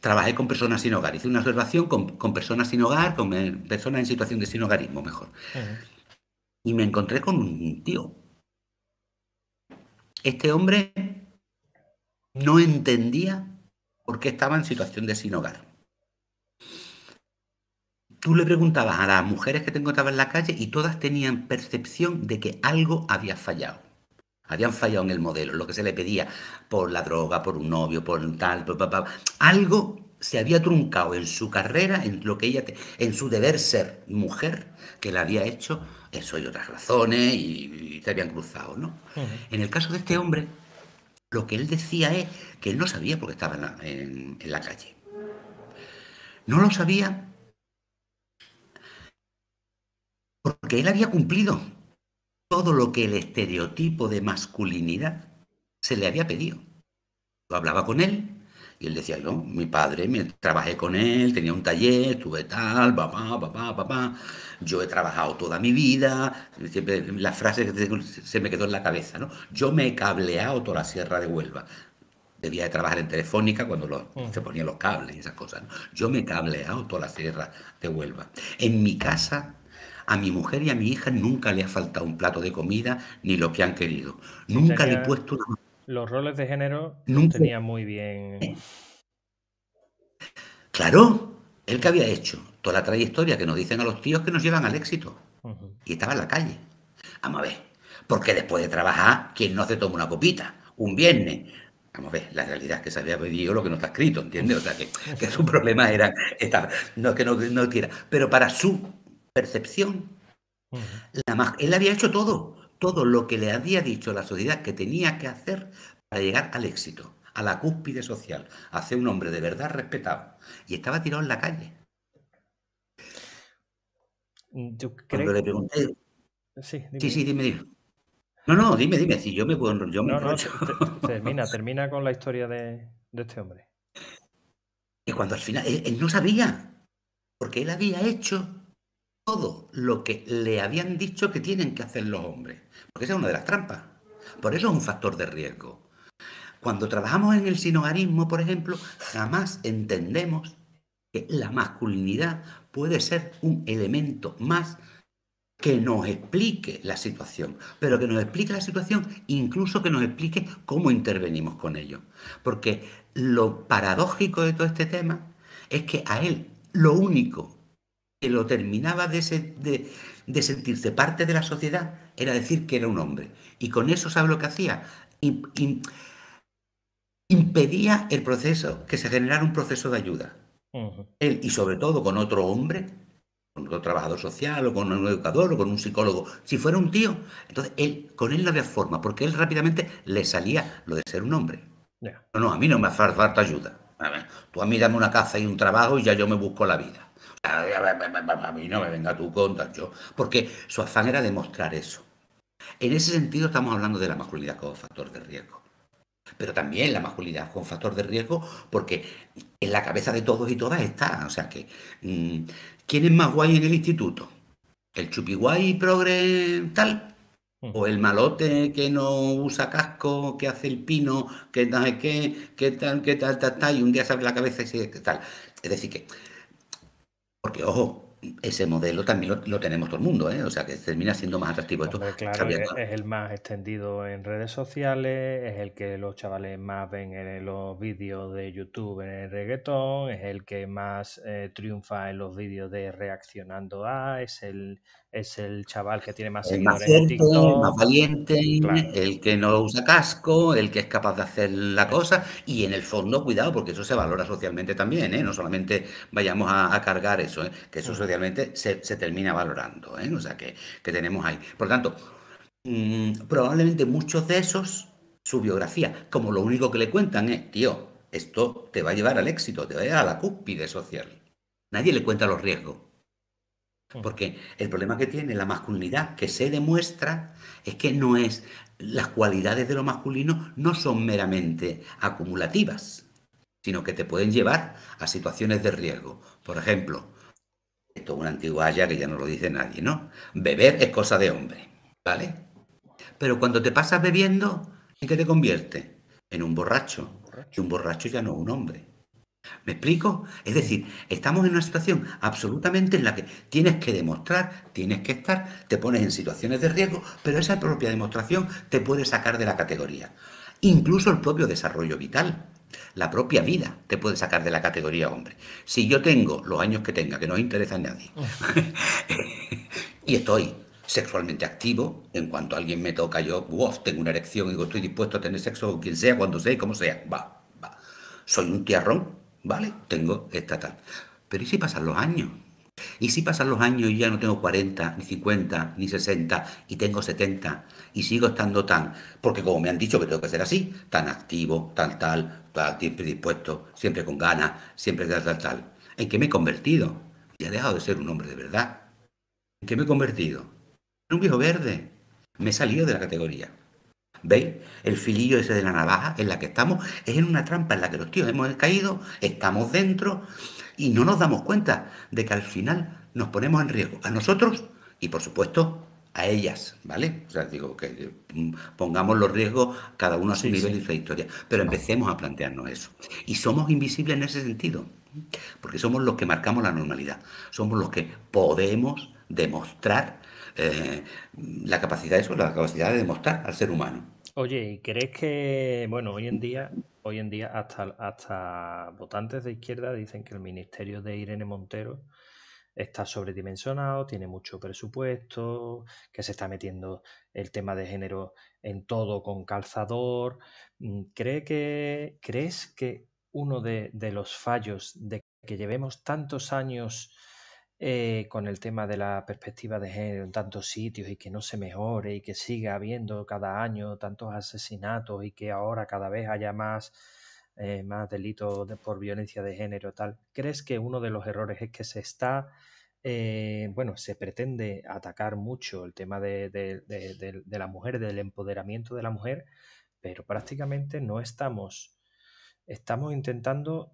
trabajé con personas sin hogar. Hice una observación con, personas sin hogar, con personas en situación de sin hogarismo mejor. Y me encontré con un tío. Este hombre no entendía por qué estaba en situación de sin hogar tú le preguntabas a las mujeres que te encontrabas en la calle y todas tenían percepción de que algo había fallado. Habían fallado en el modelo, lo que se le pedía por la droga, por un novio, por un tal, por papá. Algo se había truncado en su carrera, en lo que ella, en su deber ser mujer, que la había hecho eso y otras razones y, se habían cruzado, ¿no? En el caso de este hombre, lo que él decía es que él no sabía porque estaba en la calle. No lo sabía porque él había cumplido todo lo que el estereotipo de masculinidad se le había pedido. Yo hablaba con él y él decía, yo, mi padre, me, trabajé con él, tenía un taller, tuve tal, papá, papá, papá, yo he trabajado toda mi vida, la frase que se me quedó en la cabeza, ¿no? Yo me he cableado toda la sierra de Huelva. Debía de trabajar en Telefónica cuando mm. se ponían los cables y esas cosas. Yo me he cableado toda la sierra de Huelva. En mi casa a mi mujer y a mi hija nunca le ha faltado un plato de comida ni lo que han querido. Nunca le he puesto Los roles de género nunca tenía muy bien. Claro, él que había hecho toda la trayectoria que nos dicen a los tíos que nos llevan al éxito. Y estaba en la calle. Vamos a ver, porque después de trabajar, ¿quién no se toma una copita? Un viernes, Vamos a ver, la realidad es que se había pedido lo que no está escrito, ¿entiendes? O sea, que, su problema era, no es que no, no quiera, pero para su percepción. él había hecho todo, todo lo que le había dicho la sociedad que tenía que hacer para llegar al éxito, a la cúspide social, a ser un hombre de verdad respetado. Y estaba tirado en la calle. Mm, yo Cuando le pregunté... Sí, sí, dime, dime. No, no, dime, dime, si yo me puedo... Yo termina, termina con la historia de, este hombre. Y cuando al final, él, él no sabía, porque él había hecho todo lo que le habían dicho que tienen que hacer los hombres. Porque esa es una de las trampas. Por eso es un factor de riesgo. Cuando trabajamos en el sinogarismo, por ejemplo, jamás entendemos que la masculinidad puede ser un elemento más que nos explique la situación, pero que nos explique la situación, incluso que nos explique cómo intervenimos con ello. Porque lo paradójico de todo este tema es que a él lo único que lo terminaba de, sentirse parte de la sociedad era decir que era un hombre. Y con eso, ¿sabe lo que hacía? impedía el proceso, que se generara un proceso de ayuda. Él, y sobre todo con otro hombre, con otro trabajador social, o con un educador, o con un psicólogo, si fuera un tío. Entonces, él, con él no había forma, porque él rápidamente le salía lo de ser un hombre. No, no, a mí no me hace falta ayuda. tú a mí dame una casa y un trabajo y ya yo me busco la vida a mí no me venga tú contas yo, porque su afán era demostrar eso. En ese sentido estamos hablando de la masculinidad como factor de riesgo, pero también la masculinidad como factor de riesgo porque en la cabeza de todos y todas está, o sea que, mm, ¿quién es más guay en el instituto? ¿El chupiguay progre tal? Mm. O el malote que no usa casco, que hace el pino, que no que tal, que tal, tal, tal, y un día se abre la cabeza y tal. Es decir, que porque, ojo, ese modelo también lo, tenemos todo el mundo, ¿eh? O sea, que termina siendo más atractivo. Esto claro, e-, es, el más extendido en redes sociales, es el que los chavales más ven en los vídeos de YouTube en el reggaetón, es el que más eh, triunfa en los vídeos de reaccionando a, es el es el chaval que tiene más el más El más valiente, el que no usa casco, el que es capaz de hacer la cosa. Y en el fondo, cuidado, porque eso se valora socialmente también, ¿eh? No solamente vayamos a, cargar eso, ¿eh? que eso mm. socialmente se, termina valorando, ¿eh? O sea, que, tenemos ahí. Por tanto, mm, probablemente muchos de esos, su biografía, como lo único que le cuentan es, tío, esto te va a llevar al éxito, te va a llevar a la cúspide social. Nadie le cuenta los riesgos. Porque el problema que tiene la masculinidad que se demuestra es que no es, las cualidades de lo masculino no son meramente acumulativas, sino que te pueden llevar a situaciones de riesgo. Por ejemplo, esto es una antigua haya que ya no lo dice nadie, ¿no? Beber es cosa de hombre, ¿vale? Pero cuando te pasas bebiendo, ¿en qué te convierte? En un borracho. Y un borracho ya no es un hombre. ¿Me explico? Es decir, estamos en una situación absolutamente en la que tienes que demostrar, tienes que estar, te pones en situaciones de riesgo, pero esa propia demostración te puede sacar de la categoría. Incluso el propio desarrollo vital, la propia vida te puede sacar de la categoría hombre. Si yo tengo los años que tenga, que no interesa a nadie, oh. y estoy sexualmente activo, en cuanto alguien me toca, yo wow, tengo una erección y digo, estoy dispuesto a tener sexo con quien sea, cuando sea y como sea, va, va. Soy un tierrón, Vale, tengo esta tal, Pero ¿y si pasan los años? ¿Y si pasan los años y ya no tengo 40, ni 50, ni 60 y tengo 70 y sigo estando tan, porque como me han dicho que tengo que ser así, tan activo, tan tal, tan siempre dispuesto, siempre con ganas, siempre tal, tal, tal? ¿En qué me he convertido? Y he dejado de ser un hombre de verdad. ¿En qué me he convertido? En un viejo verde. Me he salido de la categoría. ¿Veis? El filillo ese de la navaja en la que estamos es en una trampa en la que los tíos hemos caído, estamos dentro y no nos damos cuenta de que al final nos ponemos en riesgo a nosotros y por supuesto a ellas, ¿vale? O sea, digo que eh, pongamos los riesgos cada uno a su nivel y su historia, pero empecemos a plantearnos eso. Y somos invisibles en ese sentido, porque somos los que marcamos la normalidad, somos los que podemos demostrar eh, la capacidad de eso, la capacidad de demostrar al ser humano. Oye, ¿y crees que, bueno, hoy en día, hoy en día hasta, hasta votantes de izquierda dicen que el ministerio de Irene Montero está sobredimensionado, tiene mucho presupuesto, que se está metiendo el tema de género en todo con calzador. Mm, ¿Cree que, ¿Crees que uno de, de los fallos de que llevemos tantos años eh, con el tema de la perspectiva de género en tantos sitios y que no se mejore y que siga habiendo cada año tantos asesinatos y que ahora cada vez haya más, eh, más delitos por violencia de género tal. ¿Crees que uno de los errores es que se está, eh, bueno, se pretende atacar mucho el tema de, la mujer, del empoderamiento de la mujer, pero prácticamente no estamos, estamos intentando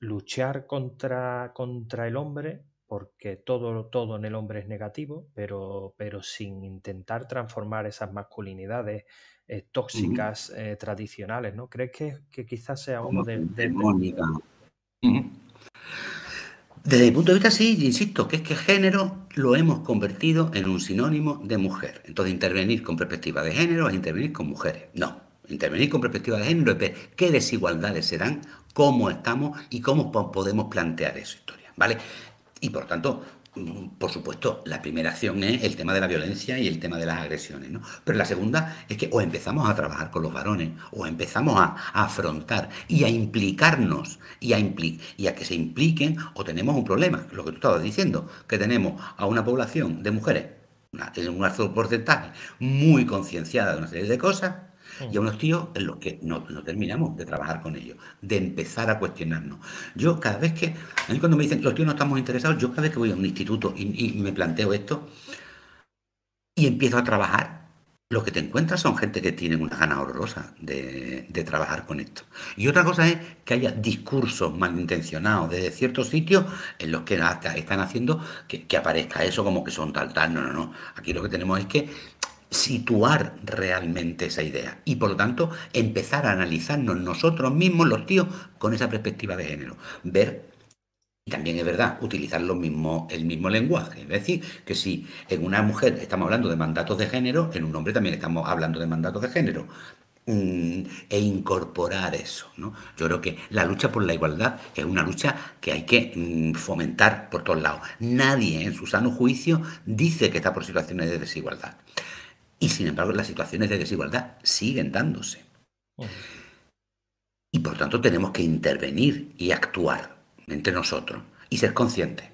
luchar contra, contra el hombre porque todo, todo en el hombre es negativo, pero, pero sin intentar transformar esas masculinidades eh, tóxicas eh, tradicionales, ¿no? ¿Crees que, quizás sea uno de... Desde mi punto de vista, sí, insisto, que es que género lo hemos convertido en un sinónimo de mujer. Entonces, intervenir con perspectiva de género es intervenir con mujeres. No, intervenir con perspectiva de género es ver qué desigualdades serán cómo estamos y cómo podemos plantear esa historia, ¿vale? Y por tanto, mm, por supuesto, la primera acción es el tema de la violencia y el tema de las agresiones, ¿no? Pero la segunda es que o empezamos a trabajar con los varones, o empezamos a, afrontar y a implicarnos y a, y a que se impliquen, o tenemos un problema, lo que tú estabas diciendo, que tenemos a una población de mujeres, en un alto porcentaje, muy concienciada de una serie de cosas, Mm. Y a unos tíos en los que no, terminamos de trabajar con ellos, de empezar a cuestionarnos. Yo cada vez que, a mí cuando me dicen los tíos no estamos interesados, yo cada vez que voy a un instituto y, me planteo esto y empiezo a trabajar, lo que te encuentras son gente que tiene una gana horrorosa de, trabajar con esto. Y otra cosa es que haya discursos malintencionados desde ciertos sitios en los que están haciendo que, que, aparezca eso como que son tal, tal. No, no, no. Aquí lo que tenemos es que situar realmente esa idea y por lo tanto empezar a analizarnos nosotros mismos los tíos con esa perspectiva de género, ver y también es verdad utilizar lo mismo, el mismo lenguaje, es decir, que si en una mujer estamos hablando de mandatos de género, en un hombre también estamos hablando de mandatos de género mm, e incorporar eso. ¿no? Yo creo que la lucha por la igualdad es una lucha que hay que mm, fomentar por todos lados. Nadie en su sano juicio dice que está por situaciones de desigualdad. Y sin embargo, las situaciones de desigualdad siguen dándose. Y por tanto tenemos que intervenir y actuar entre nosotros y ser conscientes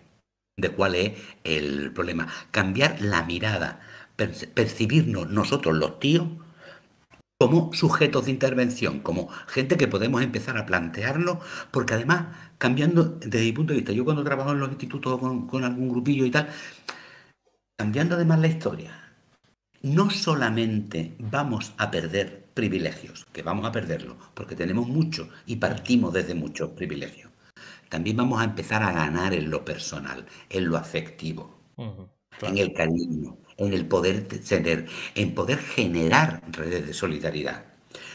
de cuál es el problema. Cambiar la mirada, percibirnos nosotros los tíos como sujetos de intervención, como gente que podemos empezar a plantearnos, porque además, cambiando desde mi punto de vista, yo cuando trabajo en los institutos con algún grupillo y tal, cambiando además la historia, no solamente vamos a perder privilegios, que vamos a perderlo, porque tenemos mucho y partimos desde muchos privilegios, también vamos a empezar a ganar en lo personal, en lo afectivo, en el cariño, en el poder tener, en poder generar redes de solidaridad.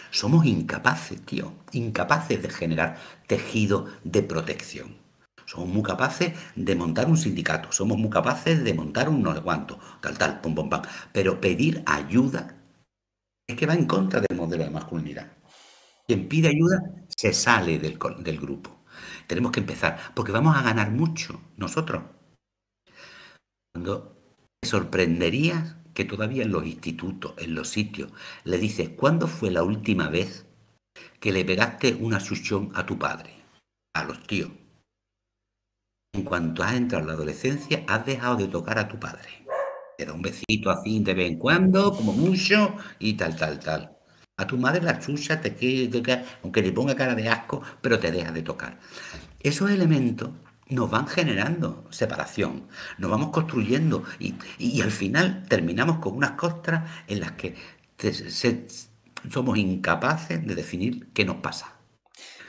Somos incapaces, tío, incapaces de generar tejido de protección somos muy capaces de montar un sindicato, somos muy capaces de montar un no sé cuánto, tal, tal, pum, pum, pam. Pero pedir ayuda es que va en contra del modelo de masculinidad. Quien pide ayuda se sale del, del grupo. Tenemos que empezar, porque vamos a ganar mucho nosotros. Cuando te sorprenderías que todavía en los institutos, en los sitios, le dices, ¿cuándo fue la última vez que le pegaste una succión a tu padre? A los tíos en cuanto has entrado en la adolescencia, has dejado de tocar a tu padre. Te da un besito así de vez en cuando, como mucho, y tal, tal, tal. A tu madre la chucha, te, te, aunque le ponga cara de asco, pero te deja de tocar. Esos elementos nos van generando separación, nos vamos construyendo y, al final terminamos con unas costras en las que somos incapaces de definir qué nos pasa.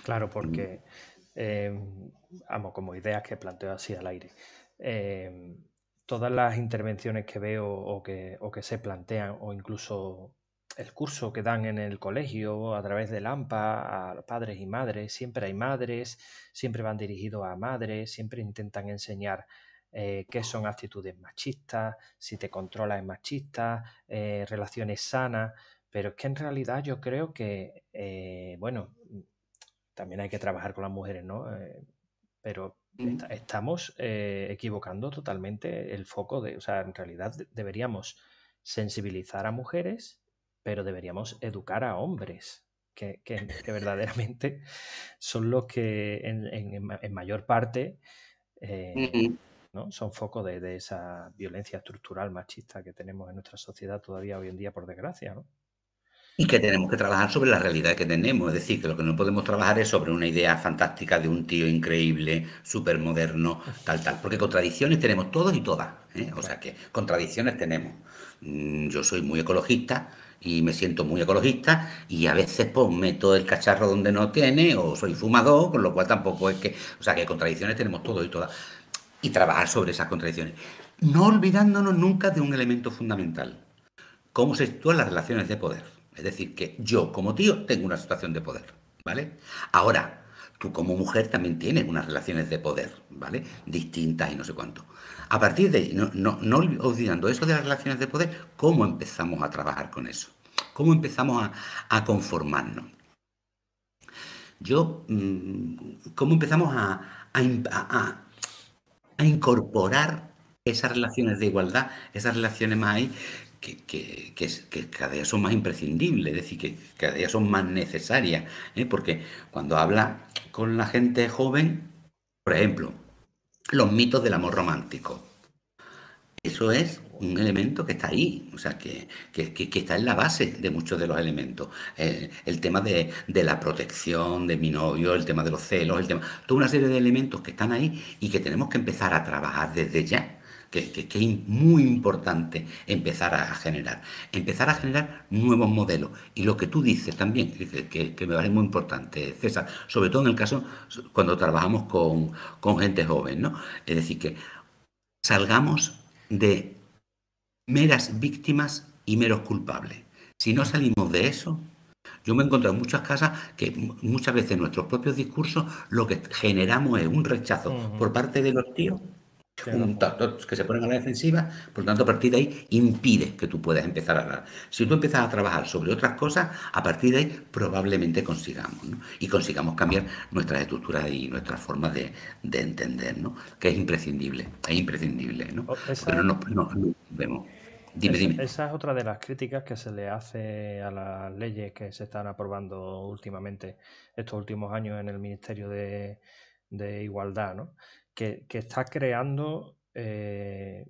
Claro, porque mm. Em, amo, como ideas que planteo así al aire. Em, todas las intervenciones que veo o que, se plantean, o incluso el curso que dan en el colegio a través de Lampa a padres y madres, siempre hay madres, siempre van dirigidos a madres, siempre intentan enseñar eh, qué son actitudes machistas, si te controlas es machista, eh, relaciones sanas, pero es que en realidad yo creo que, eh, bueno, también hay que trabajar con las mujeres, ¿no? Eh, pero estamos eh, equivocando totalmente el foco de, o sea, en realidad deberíamos sensibilizar a mujeres, pero deberíamos educar a hombres. Que, verdaderamente son los que en, mayor parte eh, ¿no? son foco de, de, esa violencia estructural machista que tenemos en nuestra sociedad todavía hoy en día, por desgracia. ¿no? y que tenemos que trabajar sobre la realidad que tenemos. Es decir, que lo que no podemos trabajar es sobre una idea fantástica de un tío increíble, súper moderno, tal, tal. Porque contradicciones tenemos todos y todas. ¿eh? O sea que contradicciones tenemos. Mm, yo soy muy ecologista y me siento muy ecologista y a veces pues meto el cacharro donde no tiene o soy fumador, con lo cual tampoco es que... O sea que contradicciones tenemos todos y todas. Y trabajar sobre esas contradicciones. No olvidándonos nunca de un elemento fundamental. Cómo se actúan las relaciones de poder. Es decir, que yo como tío tengo una situación de poder, ¿vale? Ahora, tú como mujer también tienes unas relaciones de poder, ¿vale? Distintas y no sé cuánto. A partir de, no, no, olvidando eso de las relaciones de poder, ¿cómo empezamos a trabajar con eso? ¿Cómo empezamos a, conformarnos? Yo, mm, ¿cómo empezamos a, a incorporar esas relaciones de igualdad, esas relaciones más ahí, que, cada día son más imprescindibles, es decir, que cada día son más necesarias, ¿eh? porque cuando habla con la gente joven, por ejemplo, los mitos del amor romántico, eso es un elemento que está ahí, o sea, que, está en la base de muchos de los elementos. El, tema de, de, la protección de mi novio, el tema de los celos, el tema. Toda una serie de elementos que están ahí y que tenemos que empezar a trabajar desde ya que, es muy importante empezar a generar. Empezar a generar nuevos modelos. Y lo que tú dices también, que, me parece muy importante, César, sobre todo en el caso cuando trabajamos con, con gente joven, ¿no? Es decir, que salgamos de meras víctimas y meros culpables. Si no salimos de eso, yo me he encontrado en muchas casas que muchas veces nuestros propios discursos lo que generamos es un rechazo por parte de los tíos que se ponen a la defensiva, por lo tanto a partir de ahí impide que tú puedas empezar a hablar. Si tú empiezas a trabajar sobre otras cosas, a partir de ahí probablemente consigamos, Y consigamos cambiar nuestras estructuras y nuestras formas de, de entender, ¿no? Que es imprescindible, es imprescindible, ¿no? Esa, no, vemos. Dime, dime. esa es otra de las críticas que se le hace a las leyes que se están aprobando últimamente, estos últimos años en el Ministerio de, de Igualdad, ¿no? que, está creando... Eh,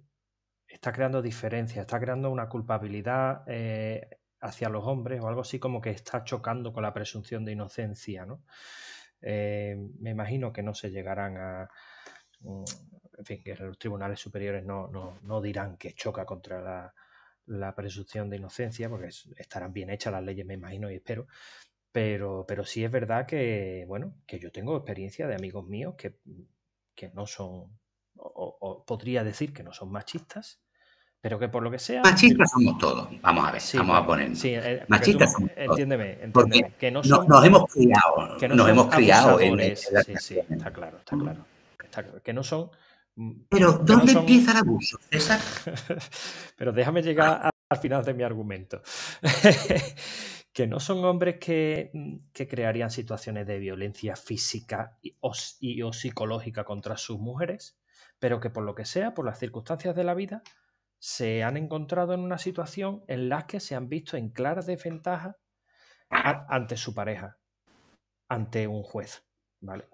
está creando diferencias, está creando una culpabilidad eh, hacia los hombres o algo así como que está chocando con la presunción de inocencia, ¿no? Eh, me imagino que no se llegarán a... Mm, en fin, que los tribunales superiores no, no, dirán que choca contra la, presunción de inocencia, porque estarán bien hechas las leyes, me imagino y espero. Pero, pero sí es verdad que, bueno, que yo tengo experiencia de amigos míos que que no son, o, podría decir que no son machistas, pero que por lo que sea. Machistas eh, somos todos, vamos a ver, sí, vamos a poner. Eh, machistas somos todos. Entiéndeme, Porque que no somos, nos, hemos criado, nos hemos criado en, en este Sí, sí, está claro, está claro. que no son. Mm, pero, ¿dónde empieza el abuso, César? pero déjame llegar al final de mi argumento. que no son hombres mm, que, crearían situaciones de violencia física y o, psicológica contra sus mujeres, pero que por lo que sea, por las circunstancias de la vida, se han encontrado en una situación en la que se han visto en clara desventaja ante su pareja, ante un juez, ¿vale?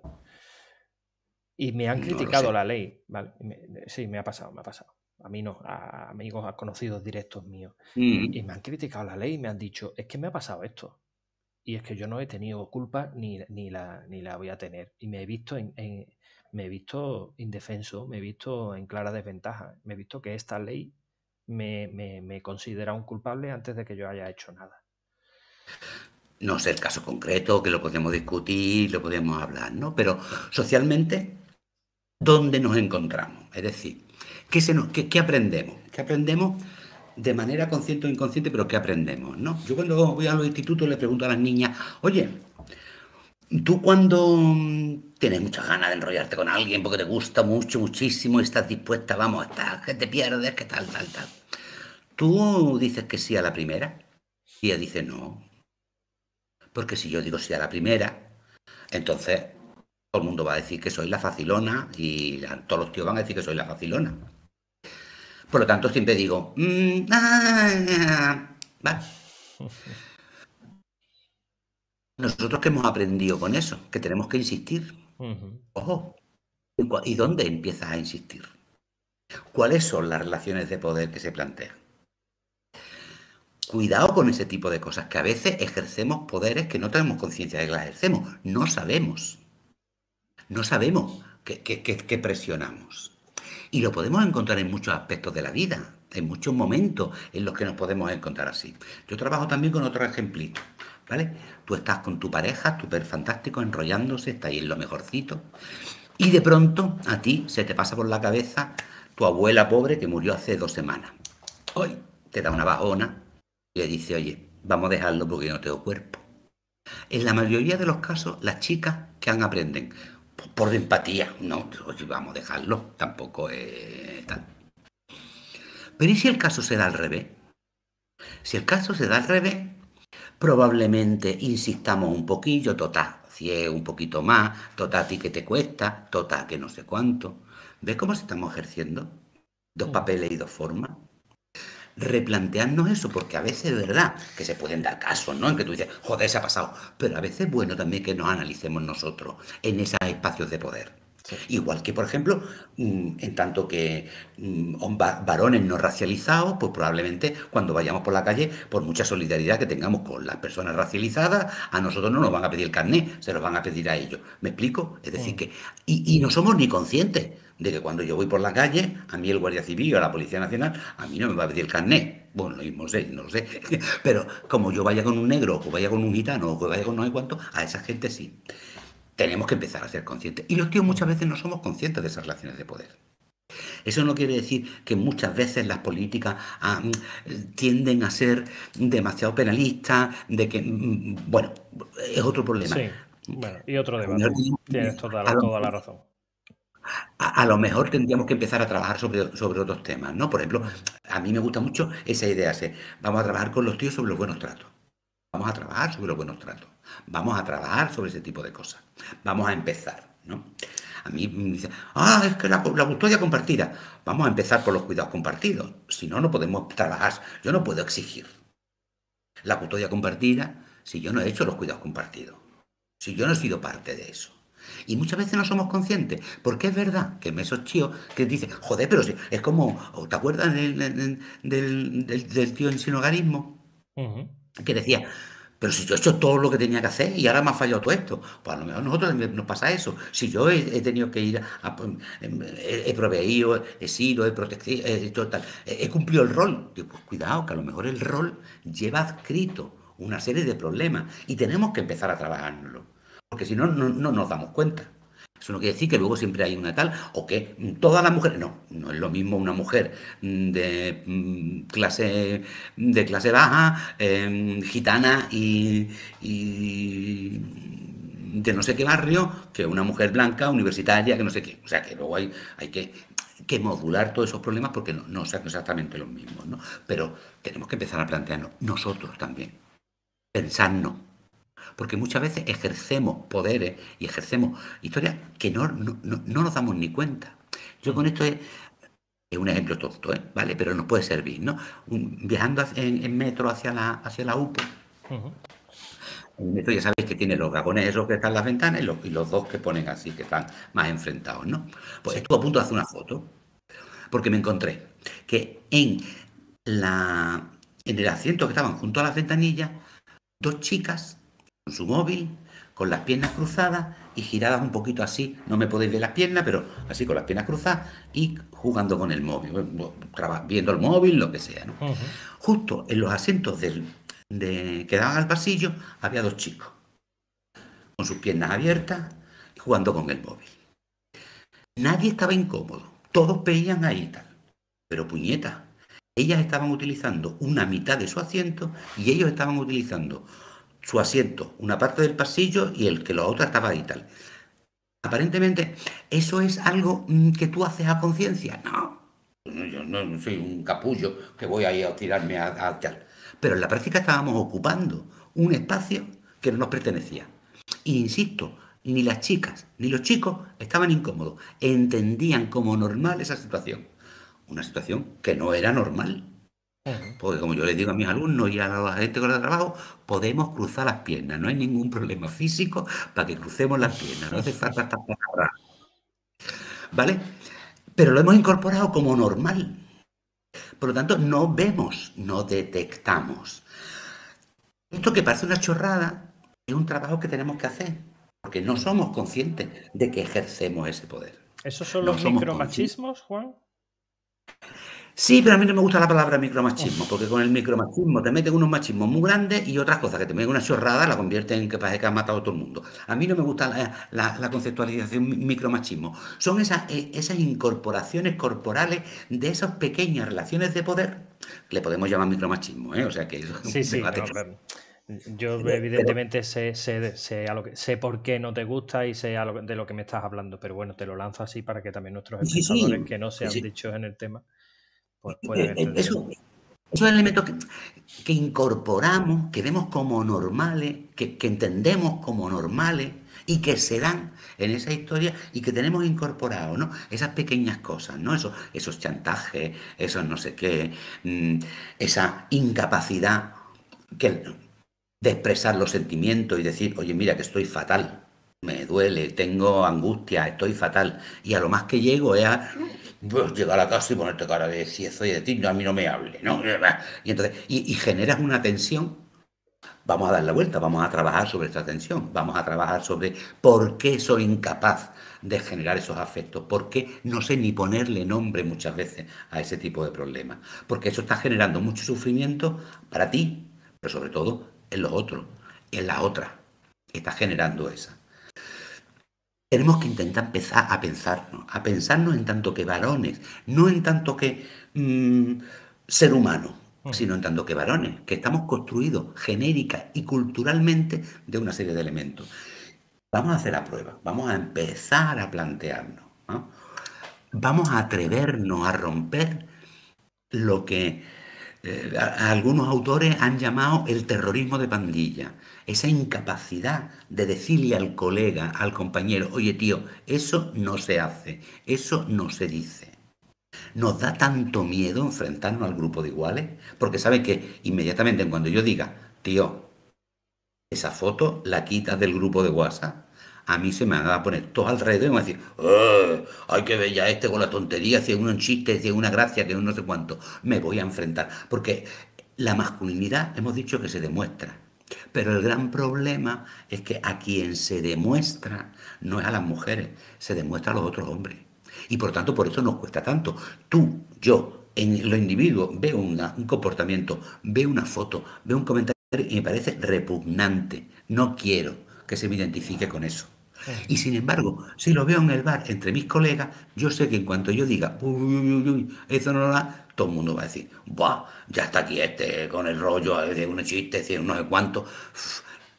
Y me han criticado la ley, ¿vale? sí, me ha pasado, me ha pasado a mí no, a amigos, a conocidos directos míos. Mm. Y, me han criticado la ley y me han dicho, es que me ha pasado esto. Y es que yo no he tenido culpa ni, ni, la, ni la voy a tener. Y me he visto en, me he visto indefenso, me he visto en clara desventaja, me he visto que esta ley me, me, me, considera un culpable antes de que yo haya hecho nada. No sé el caso concreto, que lo podemos discutir, lo podemos hablar, ¿no? Pero socialmente, ¿dónde nos encontramos? Es decir, ¿Qué, aprendemos? ¿Qué aprendemos de manera consciente o inconsciente, pero qué aprendemos? ¿no? Yo cuando voy a los institutos le pregunto a las niñas, oye, tú cuando mm, tienes muchas ganas de enrollarte con alguien porque te gusta mucho, muchísimo y estás dispuesta, vamos, estar que te pierdes, que tal, tal, tal. Tú dices que sí a la primera y ella dice no. Porque si yo digo sí a la primera, entonces todo el mundo va a decir que soy la facilona y todos los tíos van a decir que soy la facilona. Por lo tanto, siempre digo, mm, ah, Nosotros que hemos aprendido con eso, que tenemos que insistir. Ojo. ¿Y, dónde empiezas a insistir? ¿Cuáles son las relaciones de poder que se plantean? Cuidado con ese tipo de cosas, que a veces ejercemos poderes que no tenemos conciencia de que las ejercemos. No sabemos. No sabemos qué presionamos. Y lo podemos encontrar en muchos aspectos de la vida, en muchos momentos en los que nos podemos encontrar así. Yo trabajo también con otro ejemplito, ¿vale? Tú estás con tu pareja, súper fantástico, enrollándose, está ahí en lo mejorcito, y de pronto a ti se te pasa por la cabeza tu abuela pobre que murió hace dos semanas. Hoy te da una bajona y le dice, oye, vamos a dejarlo porque no tengo cuerpo. En la mayoría de los casos, las chicas, que han aprenden? por de empatía, no, vamos a dejarlo, tampoco eh, tal. Pero ¿y si el caso se da al revés? Si el caso se da al revés, probablemente insistamos un poquillo, total, si un poquito más, total a ti que te cuesta, total que no sé cuánto. ¿Ves cómo se estamos ejerciendo? Dos mm. papeles y dos formas replantearnos eso, porque a veces, es verdad, que se pueden dar casos, ¿no? En que tú dices, joder, se ha pasado. Pero a veces es bueno también que nos analicemos nosotros en esos espacios de poder. Igual que, por ejemplo, mm, en tanto que mm, varones no racializados, pues probablemente cuando vayamos por la calle, por mucha solidaridad que tengamos con las personas racializadas, a nosotros no nos van a pedir el carnet, se los van a pedir a ellos. ¿Me explico? Es decir, mm. que. Y, no somos ni conscientes de que cuando yo voy por la calle, a mí el Guardia Civil o la Policía Nacional, a mí no me va a pedir el carnet. Bueno, lo mismo sé, no lo sé. Pero como yo vaya con un negro, o vaya con un gitano, o vaya con no hay cuánto, a esa gente sí. Tenemos que empezar a ser conscientes. Y los tíos muchas veces no somos conscientes de esas relaciones de poder. Eso no quiere decir que muchas veces las políticas ah, mm, tienden a ser demasiado penalistas, de que, mm, mm, bueno, es otro problema. Sí, bueno, y otro debate. Tienes toda, la, razón. A, lo mejor tendríamos que empezar a trabajar sobre, sobre otros temas, ¿no? Por ejemplo, a mí me gusta mucho esa idea, vamos a trabajar con los tíos sobre los buenos tratos. Vamos a trabajar sobre los buenos tratos. Vamos a trabajar sobre ese tipo de cosas. Vamos a empezar, ¿no? A mí me dicen, ah, es que la, custodia compartida. Vamos a empezar por los cuidados compartidos. Si no, no podemos trabajar. Yo no puedo exigir la custodia compartida si yo no he hecho los cuidados compartidos. Si yo no he sido parte de eso. Y muchas veces no somos conscientes, porque es verdad que me esos tíos que dicen, joder, pero es como, ¿te acuerdas del, tío en sinogarismo? Que decía, pero si yo he hecho todo lo que tenía que hacer y ahora me ha fallado todo esto, pues a lo mejor a nosotros nos pasa eso. Si yo he, tenido que ir, em, em, he, proveído, he sido, he protegido, he, cumplido el rol. pues cuidado, que a lo mejor el rol lleva adscrito una serie de problemas y tenemos que empezar a trabajarlo. Porque si no, no nos damos cuenta. Eso no quiere decir que luego siempre hay una tal o que todas las mujeres. No, no es lo mismo una mujer mm, de mm, clase, mm, de clase baja, em, gitana y, de no sé qué barrio, que una mujer blanca, universitaria, que no sé qué. O sea que luego hay, hay que, modular todos esos problemas porque no, no son exactamente los mismos. ¿no? Pero tenemos que empezar a plantearnos nosotros también, pensarnos porque muchas veces ejercemos poderes y ejercemos historias que no, nos damos ni cuenta. Yo con esto es, un ejemplo tonto, ¿eh? ¿vale? Pero nos puede servir, ¿no? viajando en, metro hacia la, hacia la metro ya sabéis que tiene los vagones esos que están en las ventanas y los, dos que ponen así, que están más enfrentados, ¿no? Pues estuve a punto de hacer una foto, porque me encontré que en, la, en el asiento que estaban junto a las ventanillas, dos chicas con su móvil, con las piernas cruzadas y giradas un poquito así, no me podéis ver las piernas, pero así con las piernas cruzadas y jugando con el móvil, viendo el móvil, lo que sea. Justo en los asientos del, de, que daban al pasillo había dos chicos, con sus piernas abiertas y jugando con el móvil. Nadie estaba incómodo, todos veían ahí tal. Pero puñeta, ellas estaban utilizando una mitad de su asiento y ellos estaban utilizando su asiento, una parte del pasillo y el que la otra estaba y tal. Aparentemente, ¿eso es algo mm, que tú haces a conciencia? No, yo no soy un capullo que voy ahí a tirarme a, tal. Pero en la práctica estábamos ocupando un espacio que no nos pertenecía. insisto, ni las chicas ni los chicos estaban incómodos, entendían como normal esa situación. Una situación que no era normal. Porque como yo le digo a mis alumnos y a la gente con el trabajo, podemos cruzar las piernas, no hay ningún problema físico para que crucemos las piernas, no hace falta estar atrás. ¿Vale? Pero lo hemos incorporado como normal. Por lo tanto, no vemos, no detectamos. Esto que parece una chorrada es un trabajo que tenemos que hacer, porque no somos conscientes de que ejercemos ese poder. ¿Esos son los micromachismos, Juan? Sí, pero a mí no me gusta la palabra micromachismo, porque con el micromachismo te meten unos machismos muy grandes y otras cosas que te meten una chorrada, la convierten en que parece que ha matado a todo el mundo. A mí no me gusta la, conceptualización micromachismo. Son eh, esas, incorporaciones corporales de esas pequeñas relaciones de poder, que le podemos llamar micromachismo, ¿eh? O sea que Yo evidentemente sé, sé, sé, lo que, sé por qué no te gusta y sé de lo que me estás hablando, pero bueno, te lo lanzo así para que también nuestros espectadores que no se han dicho en el tema e-, e-, eso elementos elemento que, incorporamos, que vemos como normales, que, entendemos como normales y que se dan en esa historia y que tenemos incorporado, ¿no? Esas pequeñas cosas, ¿no? Esos, esos chantajes, esos no sé qué, mm, esa incapacidad que, de expresar los sentimientos y decir, oye, mira que estoy fatal, me duele, tengo angustia, estoy fatal. Y a lo más que llego es a pues, llegar a la casa y ponerte cara de si soy de ti, no, a mí no me hable, ¿no? Y entonces, y, generas una tensión vamos a dar la vuelta, vamos a trabajar sobre esta tensión, vamos a trabajar sobre por qué soy incapaz de generar esos afectos, por qué no sé ni ponerle nombre muchas veces a ese tipo de problemas, porque eso está generando mucho sufrimiento para ti, pero sobre todo en los otros, en la otra, está generando esa tenemos que intentar empezar a pensarnos, a pensarnos en tanto que varones, no en tanto que mm, ser humano, mm. sino en tanto que varones, que estamos construidos genérica y culturalmente de una serie de elementos. Vamos a hacer la prueba, vamos a empezar a plantearnos, vamos a atrevernos a romper lo que eh, algunos autores han llamado el terrorismo de pandilla esa incapacidad de decirle al colega, al compañero, oye tío, eso no se hace, eso no se dice. Nos da tanto miedo enfrentarnos al grupo de iguales, porque sabe que inmediatamente cuando yo diga, tío, esa foto la quitas del grupo de WhatsApp, a mí se me van a poner todo alrededor y me van a decir, ¡Eh! ¡Ay, qué bella este con la tontería! Si es un chiste, si es una gracia, que no sé cuánto. Me voy a enfrentar. Porque la masculinidad hemos dicho que se demuestra. Pero el gran problema es que a quien se demuestra no es a las mujeres, se demuestra a los otros hombres. Y por tanto, por eso nos cuesta tanto. Tú, yo, en lo individuo, veo un comportamiento, veo una foto, veo un comentario y me parece repugnante. No quiero que se me identifique con eso. Y sin embargo, si lo veo en el bar entre mis colegas, yo sé que en cuanto yo diga, uy, uy, uy, eso no lo da, todo el mundo va a decir, ¡buah! Ya está aquí este con el rollo de un chiste, de no sé cuánto.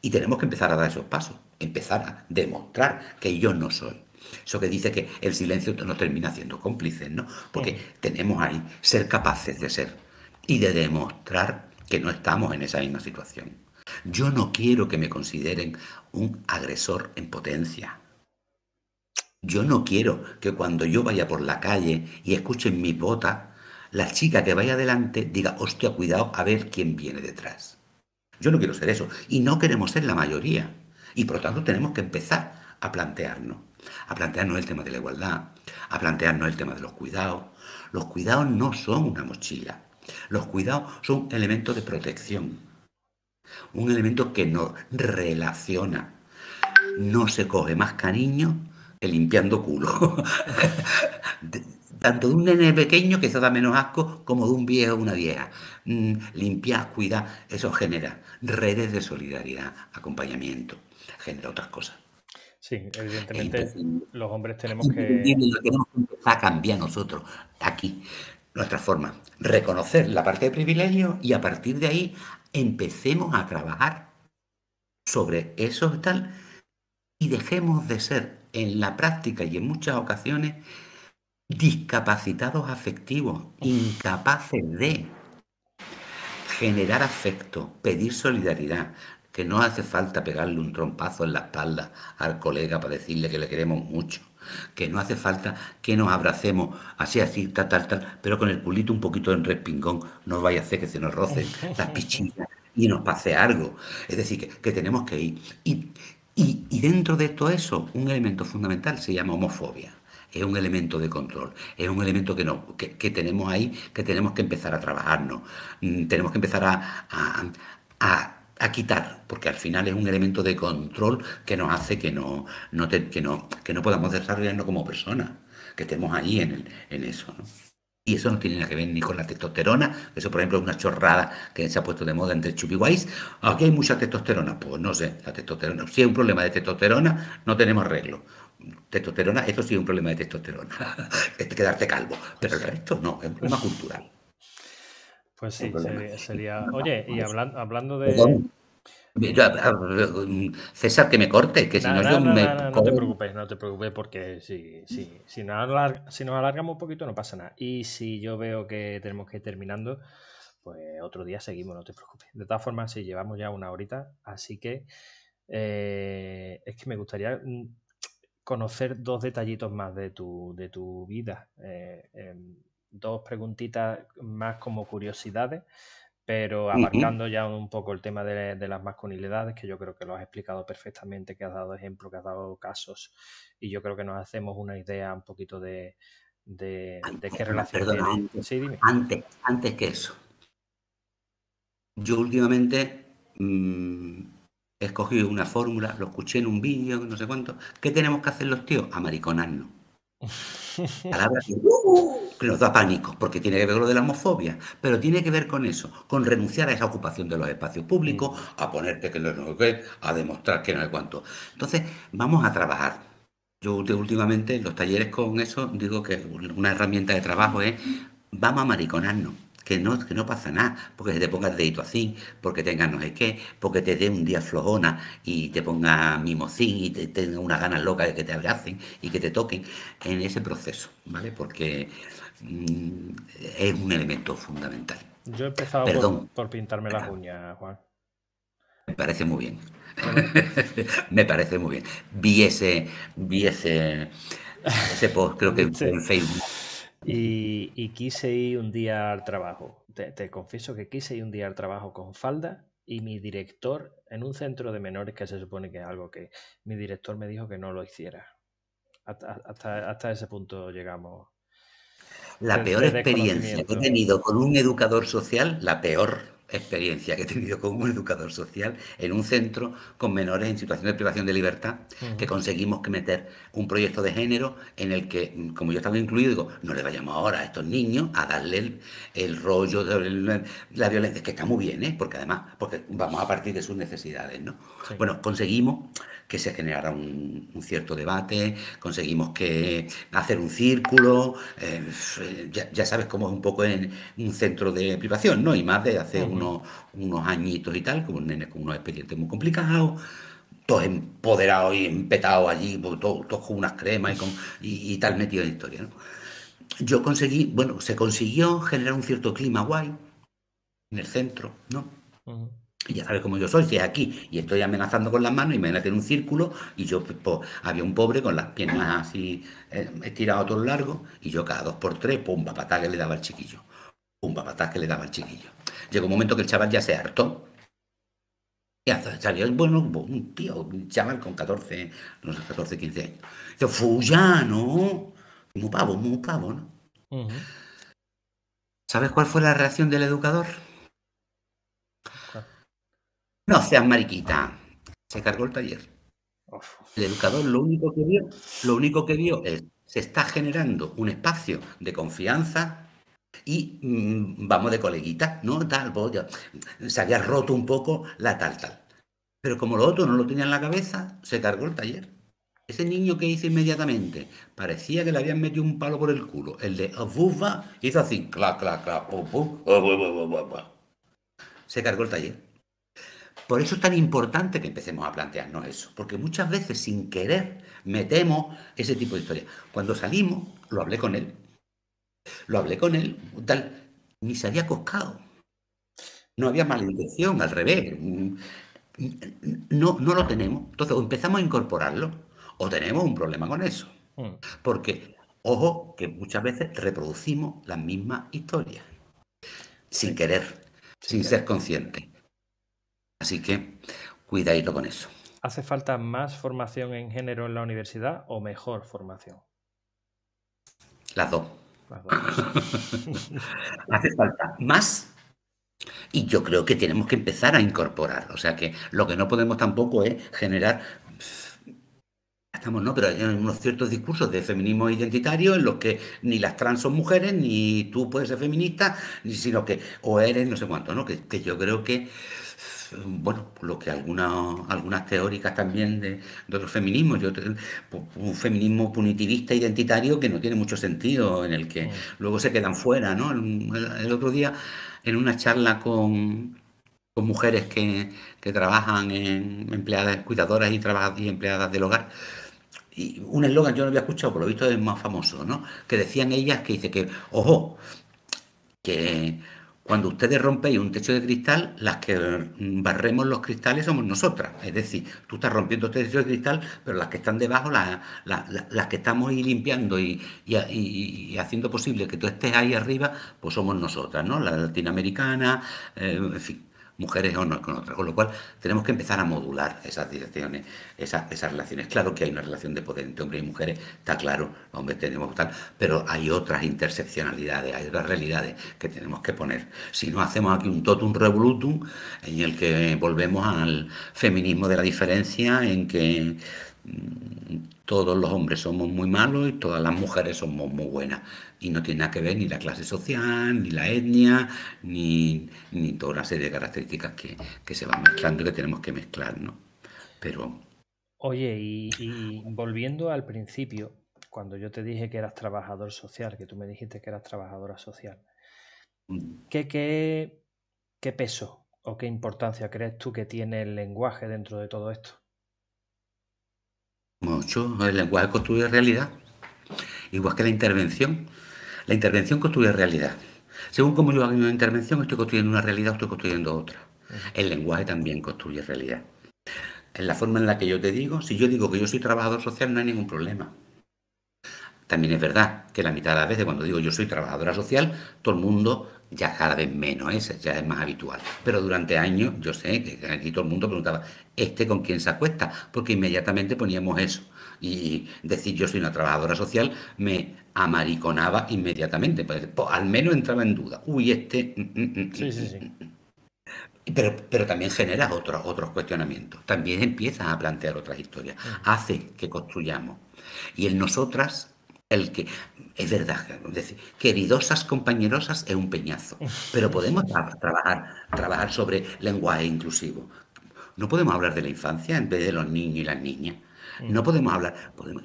Y tenemos que empezar a dar esos pasos, empezar a demostrar que yo no soy. Eso que dice que el silencio nos termina siendo cómplices, ¿no? Porque tenemos ahí ser capaces de ser y de demostrar que no estamos en esa misma situación. Yo no quiero que me consideren un agresor en potencia. Yo no quiero que cuando yo vaya por la calle y escuchen mis botas, la chica que vaya adelante diga, hostia, cuidado, a ver quién viene detrás. Yo no quiero ser eso. Y no queremos ser la mayoría. Y por lo tanto tenemos que empezar a plantearnos. A plantearnos el tema de la igualdad. A plantearnos el tema de los cuidados. Los cuidados no son una mochila. Los cuidados son elementos de protección. Un elemento que nos relaciona. No se coge más cariño que limpiando culo. tanto de un nene pequeño que eso da menos asco como de un viejo o una vieja. Mm, limpiar, cuidar, eso genera redes de solidaridad, acompañamiento, genera otras cosas. Sí, evidentemente los hombres tenemos que... Tenemos que empezar a cambiar nosotros aquí nuestra forma. Reconocer la parte de privilegio y a partir de ahí empecemos a trabajar sobre eso tal y dejemos de ser en la práctica y en muchas ocasiones discapacitados afectivos, incapaces de generar afecto, pedir solidaridad, que no hace falta pegarle un trompazo en la espalda al colega para decirle que le queremos mucho, que no hace falta que nos abracemos así, así, tal, tal, tal, pero con el culito un poquito en respingón, no vaya a hacer que se nos rocen las pichitas y nos pase algo. Es decir, que, tenemos que ir. y, y dentro de todo eso, un elemento fundamental se llama homofobia es un elemento de control, es un elemento que, tenemos ahí, que tenemos que empezar a trabajarnos, mm, tenemos que empezar a, a, quitar, porque al final es un elemento de control que nos hace que no, que no, podamos desarrollarnos como personas, que estemos ahí en, eso. Y eso no tiene nada que ver ni con la testosterona, eso por ejemplo es una chorrada que se ha puesto de moda entre chupiguays. Aquí hay mucha testosterona, pues no sé, la testosterona. Si hay un problema de testosterona, no tenemos arreglo. Testosterona, esto sí es un problema de testosterona, es quedarte calvo, pero el resto no, es un problema cultural. Pues sí, sería, Oye, y hablando, de... Ah, César, que me corte, que si no, yo me. No, te preocupes, no te preocupes, porque si, si, si, nos si, alargamos un poquito no pasa nada. Y si yo veo que tenemos que ir terminando, pues otro día seguimos, no te preocupes. De todas formas, si llevamos ya una horita, así que eh, es que me gustaría mm, conocer dos detallitos más de tu, de tu vida. Eh, em, dos preguntitas más como curiosidades, pero abarcando ya un poco el tema de, las masculinidades, que yo creo que lo has explicado perfectamente, que has dado ejemplo, que has dado casos, y yo creo que nos hacemos una idea un poquito de, qué relación perdona, Antes, antes, que eso, yo últimamente mm, He escogido una fórmula, lo escuché en un vídeo, no sé cuánto. ¿Qué tenemos que hacer los tíos? Amariconarnos. Palabra uh", que, nos da pánico, porque tiene que ver con lo de la homofobia, pero tiene que ver con eso, con renunciar a esa ocupación de los espacios públicos, mm. a ponerte que no es a demostrar que no hay cuánto. Entonces, vamos a trabajar. Yo últimamente en los talleres con eso digo que una herramienta de trabajo es vamos a mariconarnos que no, que no pasa nada, porque se te ponga el dedito así, porque tengas no sé qué, porque te dé un día flojona y te ponga mimosín y te tenga unas ganas locas de que te abracen y que te toquen en ese proceso, ¿vale? Porque mm, es un elemento fundamental. Yo he empezado por, pintarme las uñas, Juan. Me parece muy bien. me parece muy bien. Vi ese, ese, post, creo que en Facebook y, quise ir un día al trabajo. Te, confieso que quise ir un día al trabajo con falda y mi director, en un centro de menores, que se supone que es algo que mi director me dijo que no lo hiciera. Hasta, ese punto llegamos. La peor experiencia que he tenido con un educador social, la peor experiencia que he tenido como educador social en un centro con menores en situación de privación de libertad, que conseguimos que meter un proyecto de género en el que, mm, como yo estaba incluido, digo, no le vayamos ahora a estos niños a darle el, rollo de la violencia, que está muy bien, ¿eh? porque además, porque vamos a partir de sus necesidades, ¿no? Bueno, conseguimos que se generara un, cierto debate, conseguimos que hacer un círculo, eh, ya, sabes cómo es un poco en un centro de privación, ¿no? Y más de hacer un unos, añitos y tal, como nene con unos expedientes muy complicados, todos empoderados y empetados allí, pues, todos, con unas cremas y, tal metido en historia. Yo conseguí, bueno, se consiguió generar un cierto clima guay en el centro, ¿no? Y ya sabes cómo yo soy, si es aquí y estoy amenazando con las manos, y me en un círculo, y yo, pues, había un pobre con las piernas así estirado eh, estiradas todo largo, y yo cada dos por tres, pum, papatá que le daba al chiquillo, pum, papatá que le daba al chiquillo. Llegó un momento que el chaval ya se hartó. Y salió, bueno, un tío, un chaval con 14, no sé, 14, 15 años. ya, no! Muy pavo, muy pavo, ¿no? ¿Sabes cuál fue la reacción del educador? No seas mariquita. Se cargó el taller. El educador lo único que vio, lo único que vio es se está generando un espacio de confianza y mm, vamos de coleguita, ¿no? Tal, pues, se había roto un poco la tal, tal. Pero como lo otro no lo tenía en la cabeza, se cargó el taller. Ese niño que hizo inmediatamente, parecía que le habían metido un palo por el culo. El de va oh, hizo así, clac, clac, clac, pum, pum, oh, oh, se cargó el taller. Por eso es tan importante que empecemos a plantearnos eso, porque muchas veces sin querer metemos ese tipo de historias. Cuando salimos, lo hablé con él, lo hablé con él, tal, ni se había coscado. No había mala intención, al revés. No, no lo tenemos. Entonces, o empezamos a incorporarlo, o tenemos un problema con eso. Hmm. Porque, ojo, que muchas veces reproducimos las mismas historias, sin querer, sin, sin ser consciente. Así que, cuidadito con eso. ¿Hace falta más formación en género en la universidad o mejor formación? Las dos. Hace falta más. Y yo creo que tenemos que empezar a incorporar. O sea que lo que no podemos tampoco es generar estamos, ¿no? Pero hay unos ciertos discursos de feminismo identitario en los que ni las trans son mujeres, ni tú puedes ser feminista, sino que o eres no sé cuánto, ¿no? Que, que yo creo que bueno, lo que algunas, algunas teóricas también de, otros feminismos, yo, un feminismo punitivista, identitario, que no tiene mucho sentido, en el que mm. luego se quedan fuera, ¿no? El, otro día, en una charla con, mujeres que, trabajan en empleadas, cuidadoras y, empleadas del hogar, y un eslogan yo no había escuchado, por lo visto es más famoso, ¿no? Que decían ellas que dice que, ojo, que cuando ustedes rompéis un techo de cristal, las que barremos los cristales somos nosotras. Es decir, tú estás rompiendo este techo de cristal, pero las que están debajo, las, que estamos ahí limpiando y, haciendo posible que tú estés ahí arriba, pues somos nosotras, ¿no? Las latinoamericanas, eh, en fin mujeres o no, con otras. Con lo cual, tenemos que empezar a modular esas direcciones, esas, relaciones. Claro que hay una relación de poder entre hombres y mujeres, está claro, hombres tenemos tal, pero hay otras interseccionalidades, hay otras realidades que tenemos que poner. Si no hacemos aquí un totum revolutum en el que volvemos al feminismo de la diferencia, en que mm, todos los hombres somos muy malos y todas las mujeres somos muy buenas y no tiene nada que ver ni la clase social, ni la etnia, ni, toda una serie de características que, se van mezclando y que tenemos que mezclar, ¿no? Pero... Oye, y, volviendo al principio, cuando yo te dije que eras trabajador social, que tú me dijiste que eras trabajadora social, mm. ¿qué, qué, qué peso o qué importancia crees tú que tiene el lenguaje dentro de todo esto? Mucho. El lenguaje construye realidad. Igual que la intervención. La intervención construye realidad. Según como yo hago una intervención, estoy construyendo una realidad o estoy construyendo otra. El lenguaje también construye realidad. En la forma en la que yo te digo, si yo digo que yo soy trabajador social, no hay ningún problema. También es verdad que la mitad de las veces cuando digo yo soy trabajadora social, todo el mundo ya cada vez menos, es ¿eh? ya es más habitual. Pero durante años, yo sé que aquí todo el mundo preguntaba, ¿este con quién se acuesta? Porque inmediatamente poníamos eso. Y decir yo soy una trabajadora social me amariconaba inmediatamente. Pues, pues, al menos entraba en duda. Uy, este... Mm, mm, mm, sí, sí, sí. Pero, pero, también genera otros, otros cuestionamientos, también empiezas a plantear otras historias, hace que construyamos. Y en nosotras el que es verdad, decir, queridosas compañerosas es un peñazo, pero podemos trabajar, trabajar sobre lenguaje inclusivo. No podemos hablar de la infancia en vez de los niños y las niñas. No podemos hablar.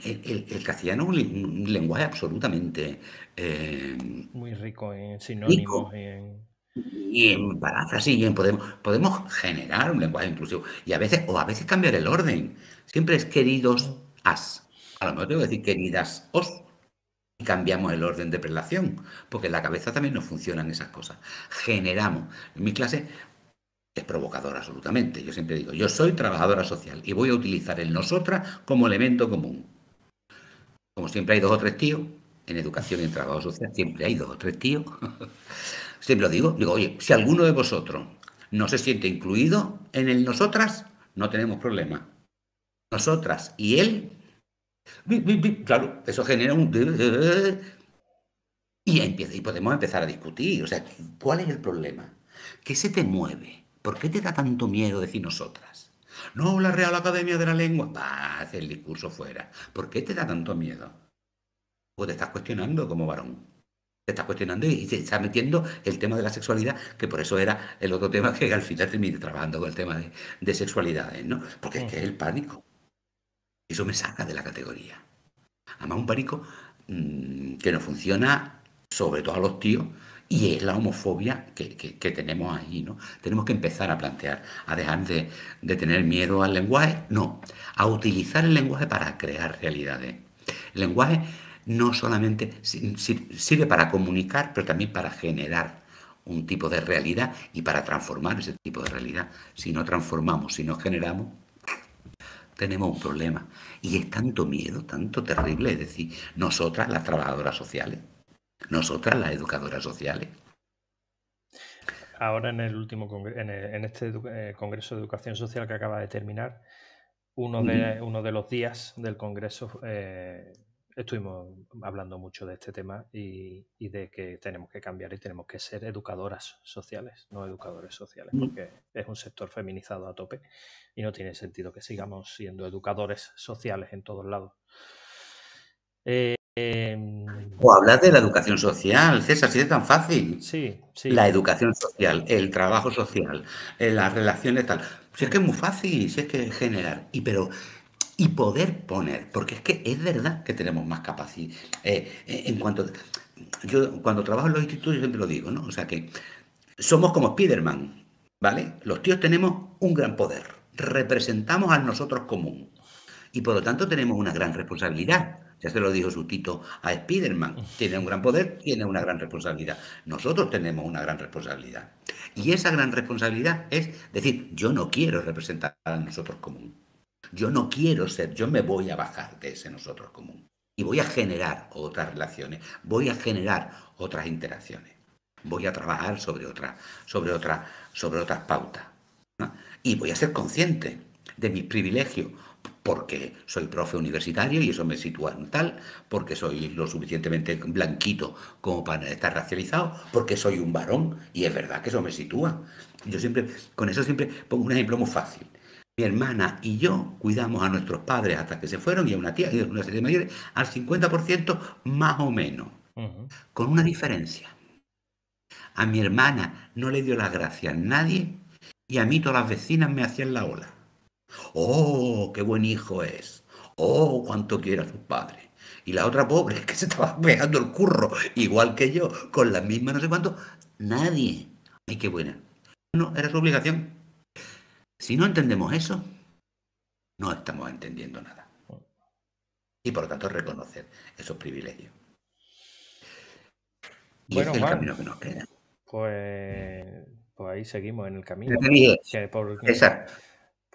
el, castellano es un, lenguaje absolutamente. Eh, Muy rico en sinónimos y en. Y en paráfrasis, y podemos, podemos generar un lenguaje inclusivo. Y a veces, o a veces cambiar el orden. Siempre es queridos as. A lo mejor tengo que decir queridas os cambiamos el orden de prelación, porque en la cabeza también nos funcionan esas cosas. Generamos. En mi clase es provocador absolutamente. Yo siempre digo, yo soy trabajadora social y voy a utilizar el nosotras como elemento común. Como siempre hay dos o tres tíos, en educación y en trabajo social siempre hay dos o tres tíos. siempre lo digo, digo, oye, si alguno de vosotros no se siente incluido en el nosotras, no tenemos problema. Nosotras y él Claro, eso genera un... Eh, eh, eh, y, empieza, y podemos empezar a discutir. O sea, ¿cuál es el problema? ¿Qué se te mueve? ¿Por qué te da tanto miedo decir nosotras? No, la Real Academia de la Lengua. Va, hace el discurso fuera. ¿Por qué te da tanto miedo? Pues te estás cuestionando como varón. Te estás cuestionando y te estás metiendo el tema de la sexualidad, que por eso era el otro tema que al final terminé trabajando con el tema de, sexualidades, ¿no? Porque es que es el pánico. Eso me saca de la categoría. Además, un parico mm, que no funciona sobre todo a los tíos y es la homofobia que, tenemos ahí, ¿no? Tenemos que empezar a plantear, a dejar de, de tener miedo al lenguaje, no, a utilizar el lenguaje para crear realidades. El lenguaje no solamente sirve para comunicar, pero también para generar un tipo de realidad y para transformar ese tipo de realidad. Si no transformamos, si no generamos, tenemos un problema. Y es tanto miedo, tanto terrible, es decir, nosotras las trabajadoras sociales, nosotras las educadoras sociales. Ahora en el último en, este eh, Congreso de Educación Social que acaba de terminar, uno de, uno de los días del Congreso eh, estuvimos hablando mucho de este tema y, de que tenemos que cambiar y tenemos que ser educadoras sociales, no educadores sociales, mm. porque es un sector feminizado a tope y no tiene sentido que sigamos siendo educadores sociales en todos lados. Eh, em, o hablar de la educación social, César, si es tan fácil. Sí, sí. La educación social, el trabajo social, eh, las relaciones tal. Si es que es muy fácil, si es que es generar. Y pero y poder poner, porque es que es verdad que tenemos más capacidad. Eh, eh, en cuanto, yo cuando trabajo en los institutos siempre lo digo, ¿no? O sea que somos como Spiderman, ¿vale? Los tíos tenemos un gran poder, representamos a nosotros común y por lo tanto tenemos una gran responsabilidad. Ya se lo dijo su tito a Spiderman, tiene un gran poder, tiene una gran responsabilidad. Nosotros tenemos una gran responsabilidad. Y esa gran responsabilidad es decir, yo no quiero representar a nosotros común. Yo no quiero ser, yo me voy a bajar de ese nosotros común y voy a generar otras relaciones, voy a generar otras interacciones, voy a trabajar sobre otras, sobre otra, sobre otras pautas. Y voy a ser consciente de mi privilegio porque soy profe universitario y eso me sitúa en tal, porque soy lo suficientemente blanquito como para estar racializado, porque soy un varón y es verdad que eso me sitúa. Yo siempre, con eso siempre pongo un ejemplo muy fácil mi hermana y yo cuidamos a nuestros padres hasta que se fueron y a una tía una serie de mayores al 50% más o menos, con una diferencia. A mi hermana no le dio las gracias nadie y a mí todas las vecinas me hacían la ola. ¡Oh, qué buen hijo es! ¡Oh, cuánto quiere a sus padres! Y la otra pobre que se estaba pegando el curro, igual que yo, con la misma no sé cuánto, nadie. ¡Ay, qué buena! No, era su obligación si no entendemos eso, no estamos entendiendo nada. Y por lo tanto reconocer esos privilegios. Y bueno, es el camino que nos queda. Pues, pues, ahí seguimos en el camino. por, por,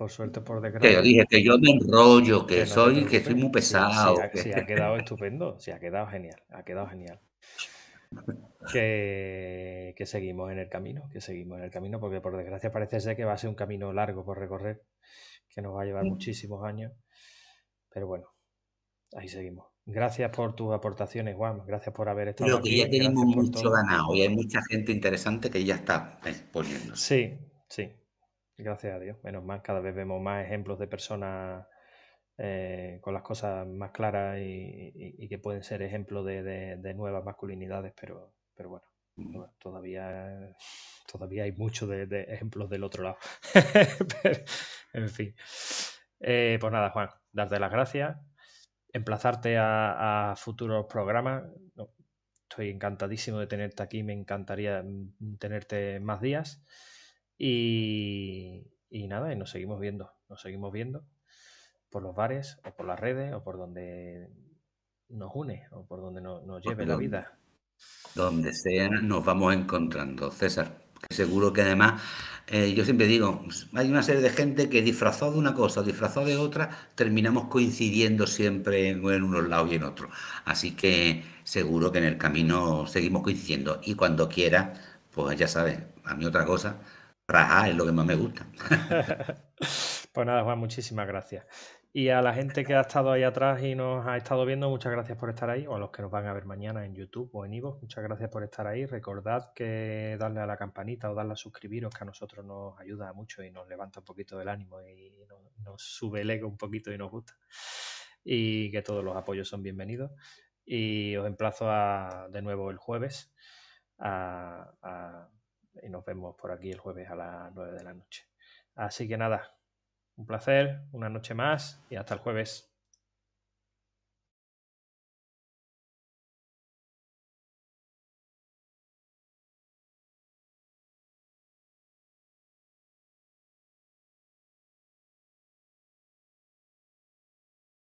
suerte, por desgracia. Que yo dije que yo me enrollo, que, soy, que muy pesado. Se, ha, se ha quedado estupendo, se ha quedado genial, ha quedado genial que, seguimos en el camino, que seguimos en el camino, porque por desgracia parece ser que va a ser un camino largo por recorrer, que nos va a llevar muchísimos años. Pero bueno, ahí seguimos. Gracias por tus aportaciones, Juan. Gracias por haber estado lo que ya tenemos mucho ganado y hay mucha gente interesante que ya está exponiendo. Sí, sí. Gracias a Dios. Menos mal, cada vez vemos más ejemplos de personas eh, con las cosas más claras y, que pueden ser ejemplo de, nuevas masculinidades, pero, pero bueno, todavía, todavía hay muchos de, ejemplos del otro lado. en fin. Eh, pues nada, Juan, darte las gracias, emplazarte a, futuros programas. estoy encantadísimo de tenerte aquí, me encantaría mm, tenerte más días. Y, y nada, y nos seguimos viendo, nos seguimos viendo por los bares o por las redes o por donde nos une o por donde nos, lleve la vida. Donde sea nos vamos encontrando, César. seguro que además, eh, yo siempre digo, hay una serie de gente que disfrazado de una cosa, o disfrazado de otra, terminamos coincidiendo siempre en unos lados y en otros. Así que seguro que en el camino seguimos coincidiendo. Y cuando quiera, pues ya sabes, a mí otra cosa, rajar es lo que más me gusta. pues nada, Juan, muchísimas gracias. Y a la gente que ha estado ahí atrás y nos ha estado viendo, muchas gracias por estar ahí. O a los que nos van a ver mañana en YouTube o en Ivo, muchas gracias por estar ahí. Recordad que darle a la campanita o darle a suscribiros, que a nosotros nos ayuda mucho y nos levanta un poquito del ánimo y nos, sube el ego un poquito y nos gusta. Y que todos los apoyos son bienvenidos. Y os emplazo a, de nuevo el jueves. y nos vemos por aquí el jueves a las 9 de la noche. Así que nada, un placer, una noche más y hasta el jueves.